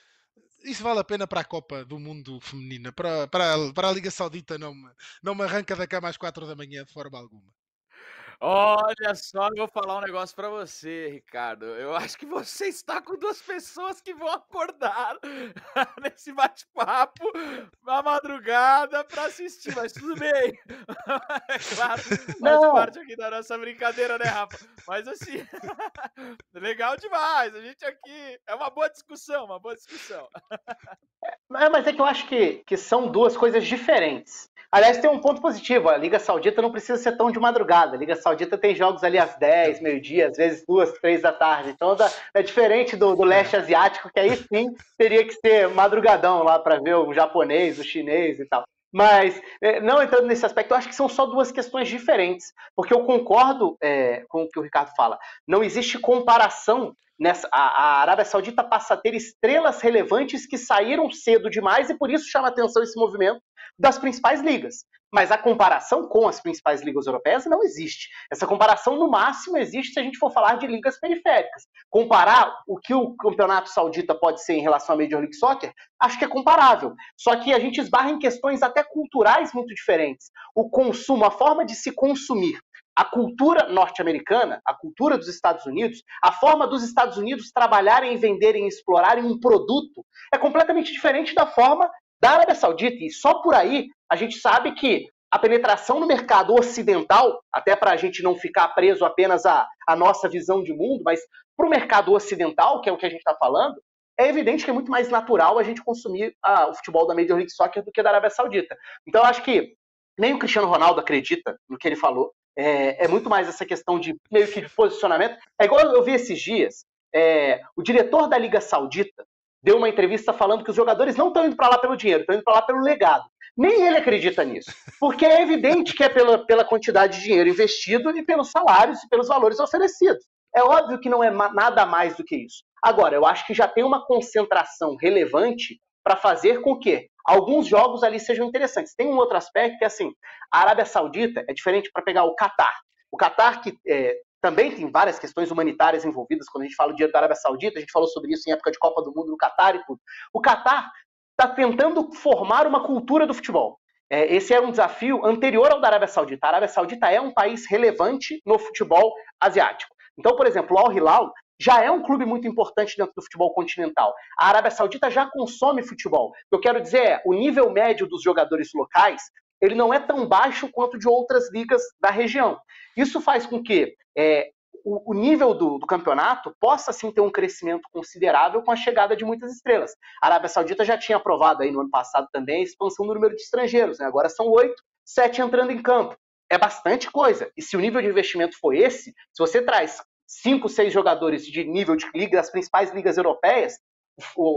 Isso vale a pena para a Copa do Mundo Feminina. Para, para, para a Liga Saudita não me, não me arranca da cama às quatro da manhã de forma alguma. Olha só, eu vou falar um negócio para você, Ricardo. Eu acho que você está com duas pessoas que vão acordar nesse bate-papo na madrugada para assistir, mas tudo bem. é claro, faz Não. parte aqui da nossa brincadeira, né, Rafa? Mas assim, legal demais. A gente aqui é uma boa discussão, uma boa discussão. É, é, mas é que eu acho que, que são duas coisas diferentes. Aliás, tem um ponto positivo. A Liga Saudita não precisa ser tão de madrugada. A Liga Saudita Saudita tem jogos ali às 10, meio-dia, às vezes duas, três da tarde. Então é, é diferente do, do leste asiático, que aí sim teria que ser madrugadão lá para ver o japonês, o chinês e tal. Mas, é, não entrando nesse aspecto, eu acho que são só duas questões diferentes, porque eu concordo é, com o que o Ricardo fala. Não existe comparação Nessa, a, a, Arábia Saudita passa a ter estrelas relevantes que saíram cedo demais e por isso chama atenção esse movimento das principais ligas. Mas a comparação com as principais ligas europeias não existe. Essa comparação, no máximo, existe se a gente for falar de ligas periféricas. Comparar o que o campeonato saudita pode ser em relação à Major League Soccer, acho que é comparável. Só que a gente esbarra em questões até culturais muito diferentes. O consumo, a forma de se consumir a cultura norte-americana, a cultura dos Estados Unidos, a forma dos Estados Unidos trabalharem, venderem, explorarem um produto é completamente diferente da forma da Arábia Saudita, e só por aí a gente sabe que a penetração no mercado ocidental, até para a gente não ficar preso apenas à, à nossa visão de mundo, mas para o mercado ocidental, que é o que a gente está falando, é evidente que é muito mais natural a gente consumir ah, o futebol da Major League Soccer do que da Arábia Saudita. Então, eu acho que nem o Cristiano Ronaldo acredita no que ele falou. É, é muito mais essa questão de meio que de posicionamento. É igual eu vi esses dias, é, o diretor da Liga Saudita deu uma entrevista falando que os jogadores não estão indo para lá pelo dinheiro, estão indo para lá pelo legado. Nem ele acredita nisso, porque é evidente que é pela, pela quantidade de dinheiro investido e pelos salários e pelos valores oferecidos. É óbvio que não é nada mais do que isso. Agora, eu acho que já tem uma concentração relevante para fazer com que alguns jogos ali sejam interessantes. Tem um outro aspecto que é assim, a Arábia Saudita é diferente para pegar o Catar. O Catar que é, também tem várias questões humanitárias envolvidas quando a gente fala do dinheiro da Arábia Saudita, a gente falou sobre isso em época de Copa do Mundo no Catar e tudo. O Catar está tentando formar uma cultura do futebol. É, esse é um desafio anterior ao da Arábia Saudita. A Arábia Saudita é um país relevante no futebol asiático. Então, por exemplo, o Al Hilal já é um clube muito importante dentro do futebol continental. A Arábia Saudita já consome futebol. O que eu quero dizer é, o nível médio dos jogadores locais ele não é tão baixo quanto de outras ligas da região. Isso faz com que é, o, o, nível do, do, campeonato possa sim ter um crescimento considerável com a chegada de muitas estrelas. A Arábia Saudita já tinha aprovado aí no ano passado também a expansão do número de estrangeiros, né? agora são oito, sete entrando em campo. É bastante coisa. E se o nível de investimento for esse, se você traz cinco, seis jogadores de nível de liga, das principais ligas europeias,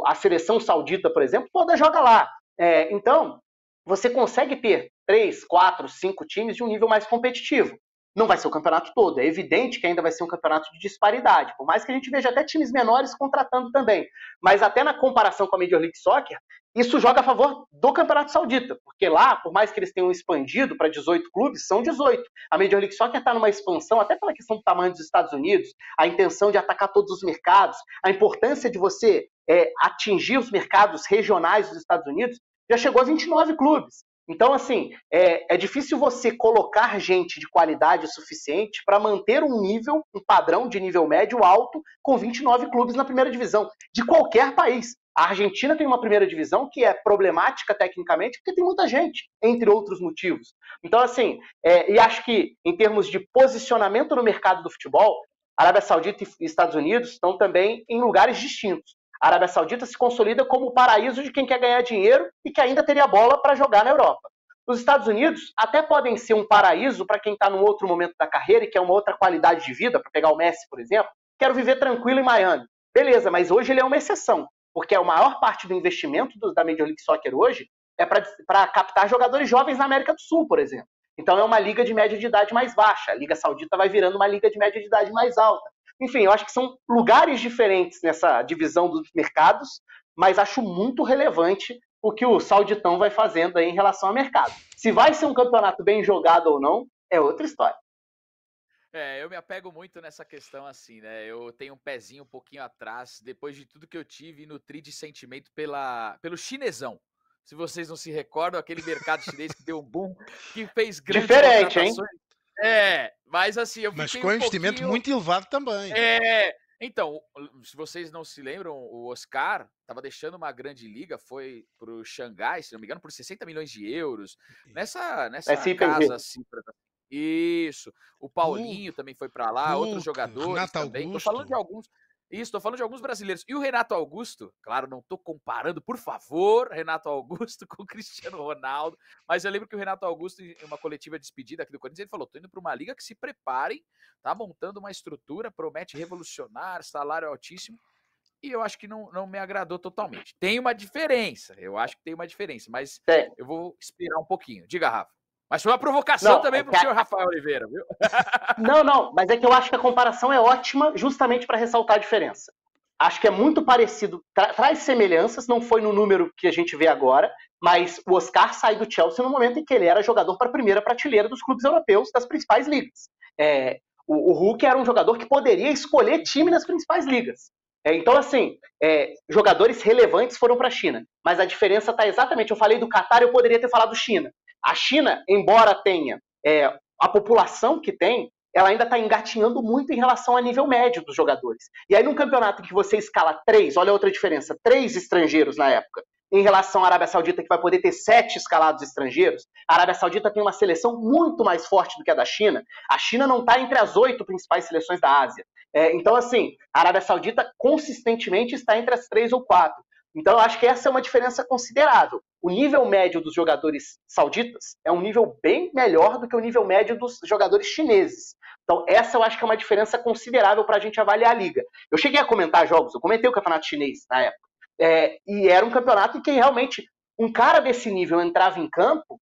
a seleção saudita, por exemplo, toda joga lá. É, então, você consegue ter três, quatro, cinco times de um nível mais competitivo. Não vai ser o campeonato todo. É evidente que ainda vai ser um campeonato de disparidade, por mais que a gente veja até times menores contratando também. Mas até na comparação com a Major League Soccer, isso joga a favor do Campeonato Saudita, porque lá, por mais que eles tenham expandido para 18 clubes, são 18. A Major League Soccer está numa expansão, até pela questão do tamanho dos Estados Unidos, a intenção de atacar todos os mercados, a importância de você é, atingir os mercados regionais dos Estados Unidos, já chegou a 29 clubes. Então, assim, é, é difícil você colocar gente de qualidade suficiente para manter um nível, um padrão de nível médio alto, com 29 clubes na primeira divisão, de qualquer país. A Argentina tem uma primeira divisão que é problemática tecnicamente, porque tem muita gente, entre outros motivos. Então, assim, é, e acho que em termos de posicionamento no mercado do futebol, Arábia Saudita e Estados Unidos estão também em lugares distintos. A Arábia Saudita se consolida como o paraíso de quem quer ganhar dinheiro e que ainda teria bola para jogar na Europa. Os Estados Unidos até podem ser um paraíso para quem está num outro momento da carreira e quer uma outra qualidade de vida, para pegar o Messi, por exemplo. Quero viver tranquilo em Miami. Beleza, mas hoje ele é uma exceção, porque a maior parte do investimento da Major League Soccer hoje é para captar jogadores jovens na América do Sul, por exemplo. Então é uma liga de média de idade mais baixa. A Liga Saudita vai virando uma liga de média de idade mais alta. Enfim, eu acho que são lugares diferentes nessa divisão dos mercados, mas acho muito relevante o que o Sauditão vai fazendo aí em relação ao mercado. Se vai ser um campeonato bem jogado ou não, é outra história. É, eu me apego muito nessa questão assim, né? Eu tenho um pezinho um pouquinho atrás, depois de tudo que eu tive, nutri de sentimento pela, pelo chinesão. Se vocês não se recordam, aquele mercado chinês que deu um boom, que fez grandes Diferente, hein? É, mas assim, eu Mas com um investimento pouquinho... muito elevado também. É. Então, se vocês não se lembram, o Oscar estava deixando uma grande liga, foi para o Xangai, se não me engano, por 60 milhões de euros. Nessa, nessa é casa assim, pra... Isso. O Paulinho uh, também foi para lá, uh, outros jogadores Renato também. Estou falando de alguns. Isso, estou falando de alguns brasileiros. E o Renato Augusto, claro, não estou comparando, por favor, Renato Augusto com o Cristiano Ronaldo, mas eu lembro que o Renato Augusto, em uma coletiva de despedida aqui do Corinthians, ele falou: estou indo para uma liga que se preparem, tá montando uma estrutura, promete revolucionar, salário altíssimo. E eu acho que não, não me agradou totalmente. Tem uma diferença, eu acho que tem uma diferença, mas é. eu vou esperar um pouquinho. Diga, Rafa. Mas foi uma provocação não, também é para o senhor Rafael Oliveira, viu? Não, não, mas é que eu acho que a comparação é ótima justamente para ressaltar a diferença. Acho que é muito parecido, tra traz semelhanças, não foi no número que a gente vê agora, mas o Oscar sai do Chelsea no momento em que ele era jogador para a primeira prateleira dos clubes europeus das principais ligas. É, o, o, Hulk era um jogador que poderia escolher time nas principais ligas. É, então, assim, é, jogadores relevantes foram para a China, mas a diferença está exatamente. Eu falei do Qatar, eu poderia ter falado China, a China, embora tenha é, a população que tem, ela ainda está engatinhando muito em relação a nível médio dos jogadores. E aí, num campeonato em que você escala três, olha outra diferença, três estrangeiros na época, em relação à Arábia Saudita, que vai poder ter sete escalados estrangeiros, a Arábia Saudita tem uma seleção muito mais forte do que a da China. A China não está entre as oito principais seleções da Ásia. É, então, assim, a Arábia Saudita consistentemente está entre as três ou quatro. Então, eu acho que essa é uma diferença considerável. O nível médio dos jogadores sauditas é um nível bem melhor do que o nível médio dos jogadores chineses. Então, essa eu acho que é uma diferença considerável para a gente avaliar a liga. Eu cheguei a comentar jogos, eu comentei o campeonato chinês na época. É, e era um campeonato em que realmente um cara desse nível entrava em campo,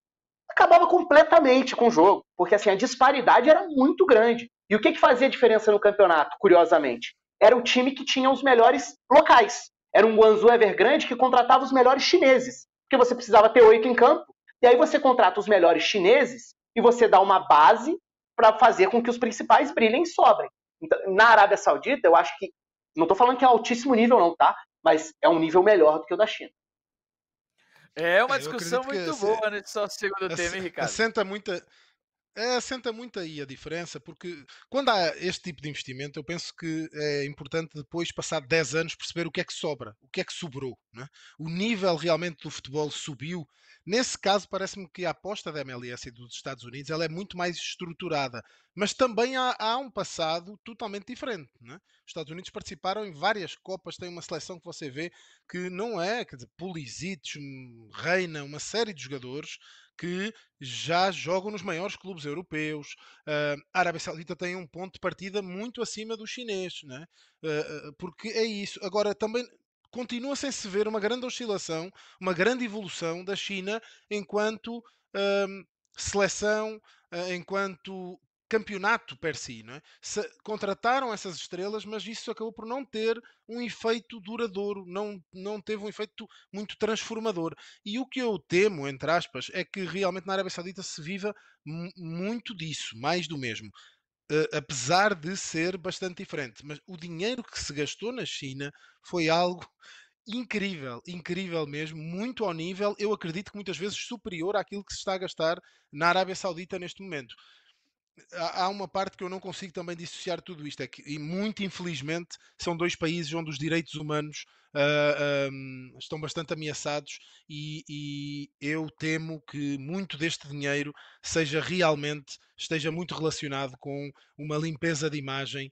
acabava completamente com o jogo, porque assim a disparidade era muito grande. E o que, que fazia diferença no campeonato, curiosamente? Era o time que tinha os melhores locais. Era um Guangzhou Evergrande que contratava os melhores chineses, porque você precisava ter oito em campo. E aí você contrata os melhores chineses e você dá uma base para fazer com que os principais brilhem e sobrem. Então, na Arábia Saudita, eu acho que. Não estou falando que é altíssimo nível, não, tá? Mas é um nível melhor do que o da China. É uma discussão muito boa nesse só segundo tema, hein, Ricardo? Assenta muita, eh, assenta muito aí a diferença, porque quando há este tipo de investimento, eu penso que é importante depois, passado 10 anos, perceber o que é que sobra, o que é que sobrou. Né? O nível realmente do futebol subiu. Nesse caso, parece-me que a aposta da MLS e dos Estados Unidos ela é muito mais estruturada, mas também há, há um passado totalmente diferente. Né? Os Estados Unidos participaram em várias Copas, tem uma seleção que você vê que não é, quer dizer, Pulisic, hum, Reina, uma série de jogadores que já jogam nos maiores clubes europeus. Uh, a Arábia Saudita tem um ponto de partida muito acima do chinês, né? Uh, porque é isso. Agora, também continua sem se ver uma grande oscilação, uma grande evolução da China enquanto uh, seleção, enquanto campeonato per si, não é? Se contrataram essas estrelas, mas isso acabou por não ter um efeito duradouro, não, não teve um efeito muito transformador. E o que eu temo, entre aspas, é que realmente na Arábia Saudita se viva muito disso, mais do mesmo. Uh, apesar de ser bastante diferente, mas o dinheiro que se gastou na China foi algo incrível, incrível mesmo, muito ao nível, eu acredito que muitas vezes superior àquilo que se está a gastar na Arábia Saudita neste momento há uma parte que eu não consigo também dissociar tudo isto, é que, e muito infelizmente, são dois países onde os direitos humanos uh, ah, um, estão bastante ameaçados e, e, eu temo que muito deste dinheiro seja realmente, esteja muito relacionado com uma limpeza de imagem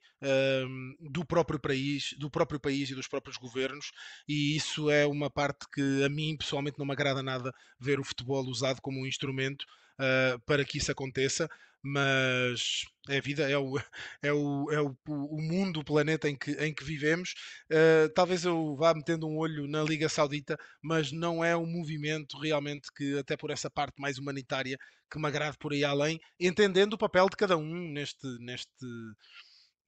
do próprio país, do próprio país e dos próprios governos, e isso é uma parte que a mim pessoalmente não me agrada nada ver o futebol usado como um instrumento. Uh, para que isso aconteça, mas é a vida, é o, é o, é o, o mundo, o planeta em que, em que vivemos. Uh, talvez eu vá metendo um olho na Liga Saudita, mas não é um movimento realmente que, até por essa parte mais humanitária, que me agrade por aí além, entendendo o papel de cada um neste. neste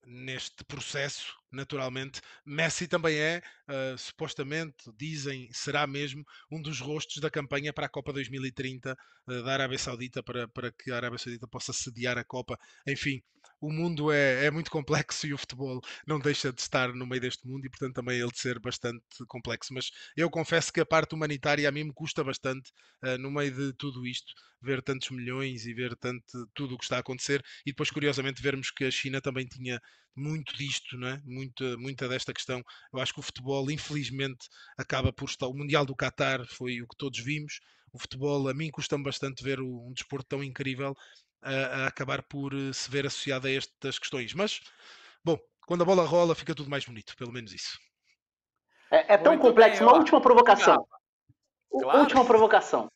neste processo, naturalmente. Messi também é, uh, supostamente, dizem, será mesmo, um dos rostos da campanha para a Copa 2030 uh, ah, da Arábia Saudita, para, para que a Arábia Saudita possa sediar a Copa. Enfim, o mundo é, é muito complexo e o futebol não deixa de estar no meio deste mundo e, portanto, também ele de ser bastante complexo. Mas eu confesso que a parte humanitária a mim me custa bastante uh, no meio de tudo isto, ver tantos milhões e ver tanto tudo o que está a acontecer e depois, curiosamente, vermos que a China também tinha muito disto, não é? Muita, muita desta questão. Eu acho que o futebol, infelizmente, acaba por estar. O Mundial do Qatar foi o que todos vimos o futebol, a mim custa-me bastante ver um desporto tão incrível a, a acabar por eh, se ver associada a estas questões. Mas, bom, quando a bola rola, fica tudo mais bonito, pelo menos isso. É, é tão Muito complexo. Bem, Uma última provocação. Claro. Última provocação.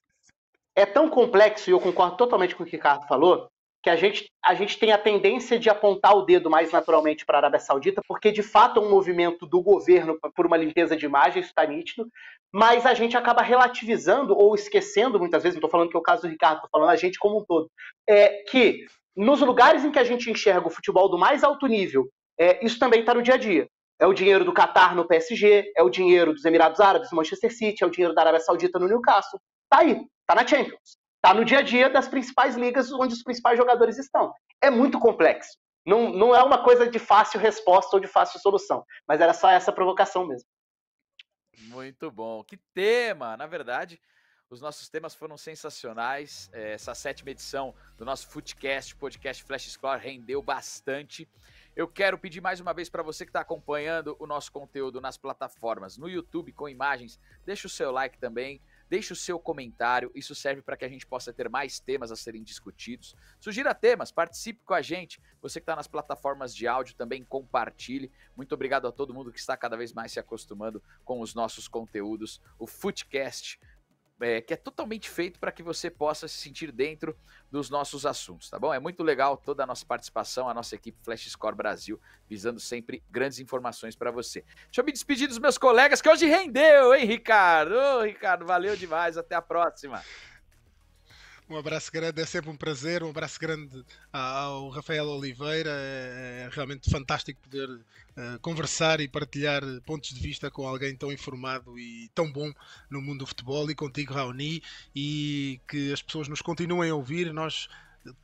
É tão complexo, e eu concordo totalmente com o que o Ricardo falou, que a gente, a gente tem a tendência de apontar o dedo mais naturalmente para a Arábia Saudita, porque de fato é um movimento do governo por uma limpeza de imagem, isso está nítido, mas a gente acaba relativizando ou esquecendo, muitas vezes, não estou falando que é o caso do Ricardo, estou falando a gente como um todo, é, que nos lugares em que a gente enxerga o futebol do mais alto nível, é, isso também está no dia a dia. É o dinheiro do Catar no PSG, é o dinheiro dos Emirados Árabes no Manchester City, é o dinheiro da Arábia Saudita no Newcastle. está aí, está na Champions está no dia a dia das principais ligas onde os principais jogadores estão. É muito complexo. Não, não é uma coisa de fácil resposta ou de fácil solução, mas era só essa provocação mesmo. Muito bom. Que tema! Na verdade, os nossos temas foram sensacionais. É, essa sétima edição do nosso Footcast, podcast Flash Score, rendeu bastante. Eu quero pedir mais uma vez para você que está acompanhando o nosso conteúdo nas plataformas, no YouTube com imagens, deixa o seu like também. Deixe o seu comentário, isso serve para que a gente possa ter mais temas a serem discutidos. Sugira temas, participe com a gente. Você que está nas plataformas de áudio também compartilhe. Muito obrigado a todo mundo que está cada vez mais se acostumando com os nossos conteúdos. O Footcast é, que é totalmente feito para que você possa se sentir dentro dos nossos assuntos, tá bom? É muito legal toda a nossa participação, a nossa equipe Flash Score Brasil, visando sempre grandes informações para você. Deixa eu me despedir dos meus colegas, que hoje rendeu, hein, Ricardo? Ô, Ricardo, valeu demais, até a próxima. Um abraço grande, é sempre um prazer. Um abraço grande ao Rafael Oliveira. É, é realmente fantástico poder eh, conversar e partilhar pontos de vista com alguém tão informado e tão bom no mundo do futebol. E contigo, Raoni, e que as pessoas nos continuem a ouvir. Nós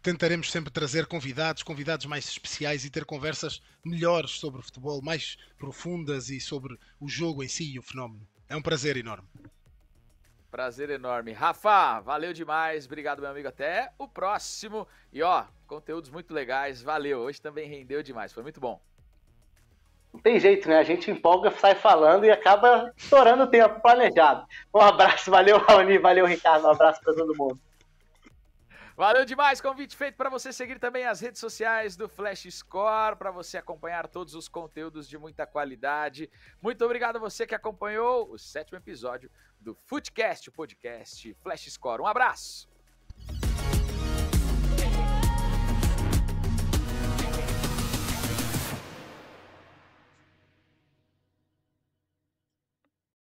tentaremos sempre trazer convidados, convidados mais especiais e ter conversas melhores sobre o futebol, mais profundas e sobre o jogo em si e o fenómeno. É um prazer enorme. Prazer enorme. Rafa, valeu demais. Obrigado, meu amigo. Até o próximo. E ó, conteúdos muito legais. Valeu. Hoje também rendeu demais. Foi muito bom. Não tem jeito, né? A gente empolga, sai falando e acaba estourando o tempo planejado. Um abraço. Valeu, Raoni. Valeu, Ricardo. Um abraço para todo mundo. Valeu demais, convite feito para você seguir também as redes sociais do Flash Score, para você acompanhar todos os conteúdos de muita qualidade. Muito obrigado a você que acompanhou o sétimo episódio do Footcast Podcast Flash Score. Um abraço!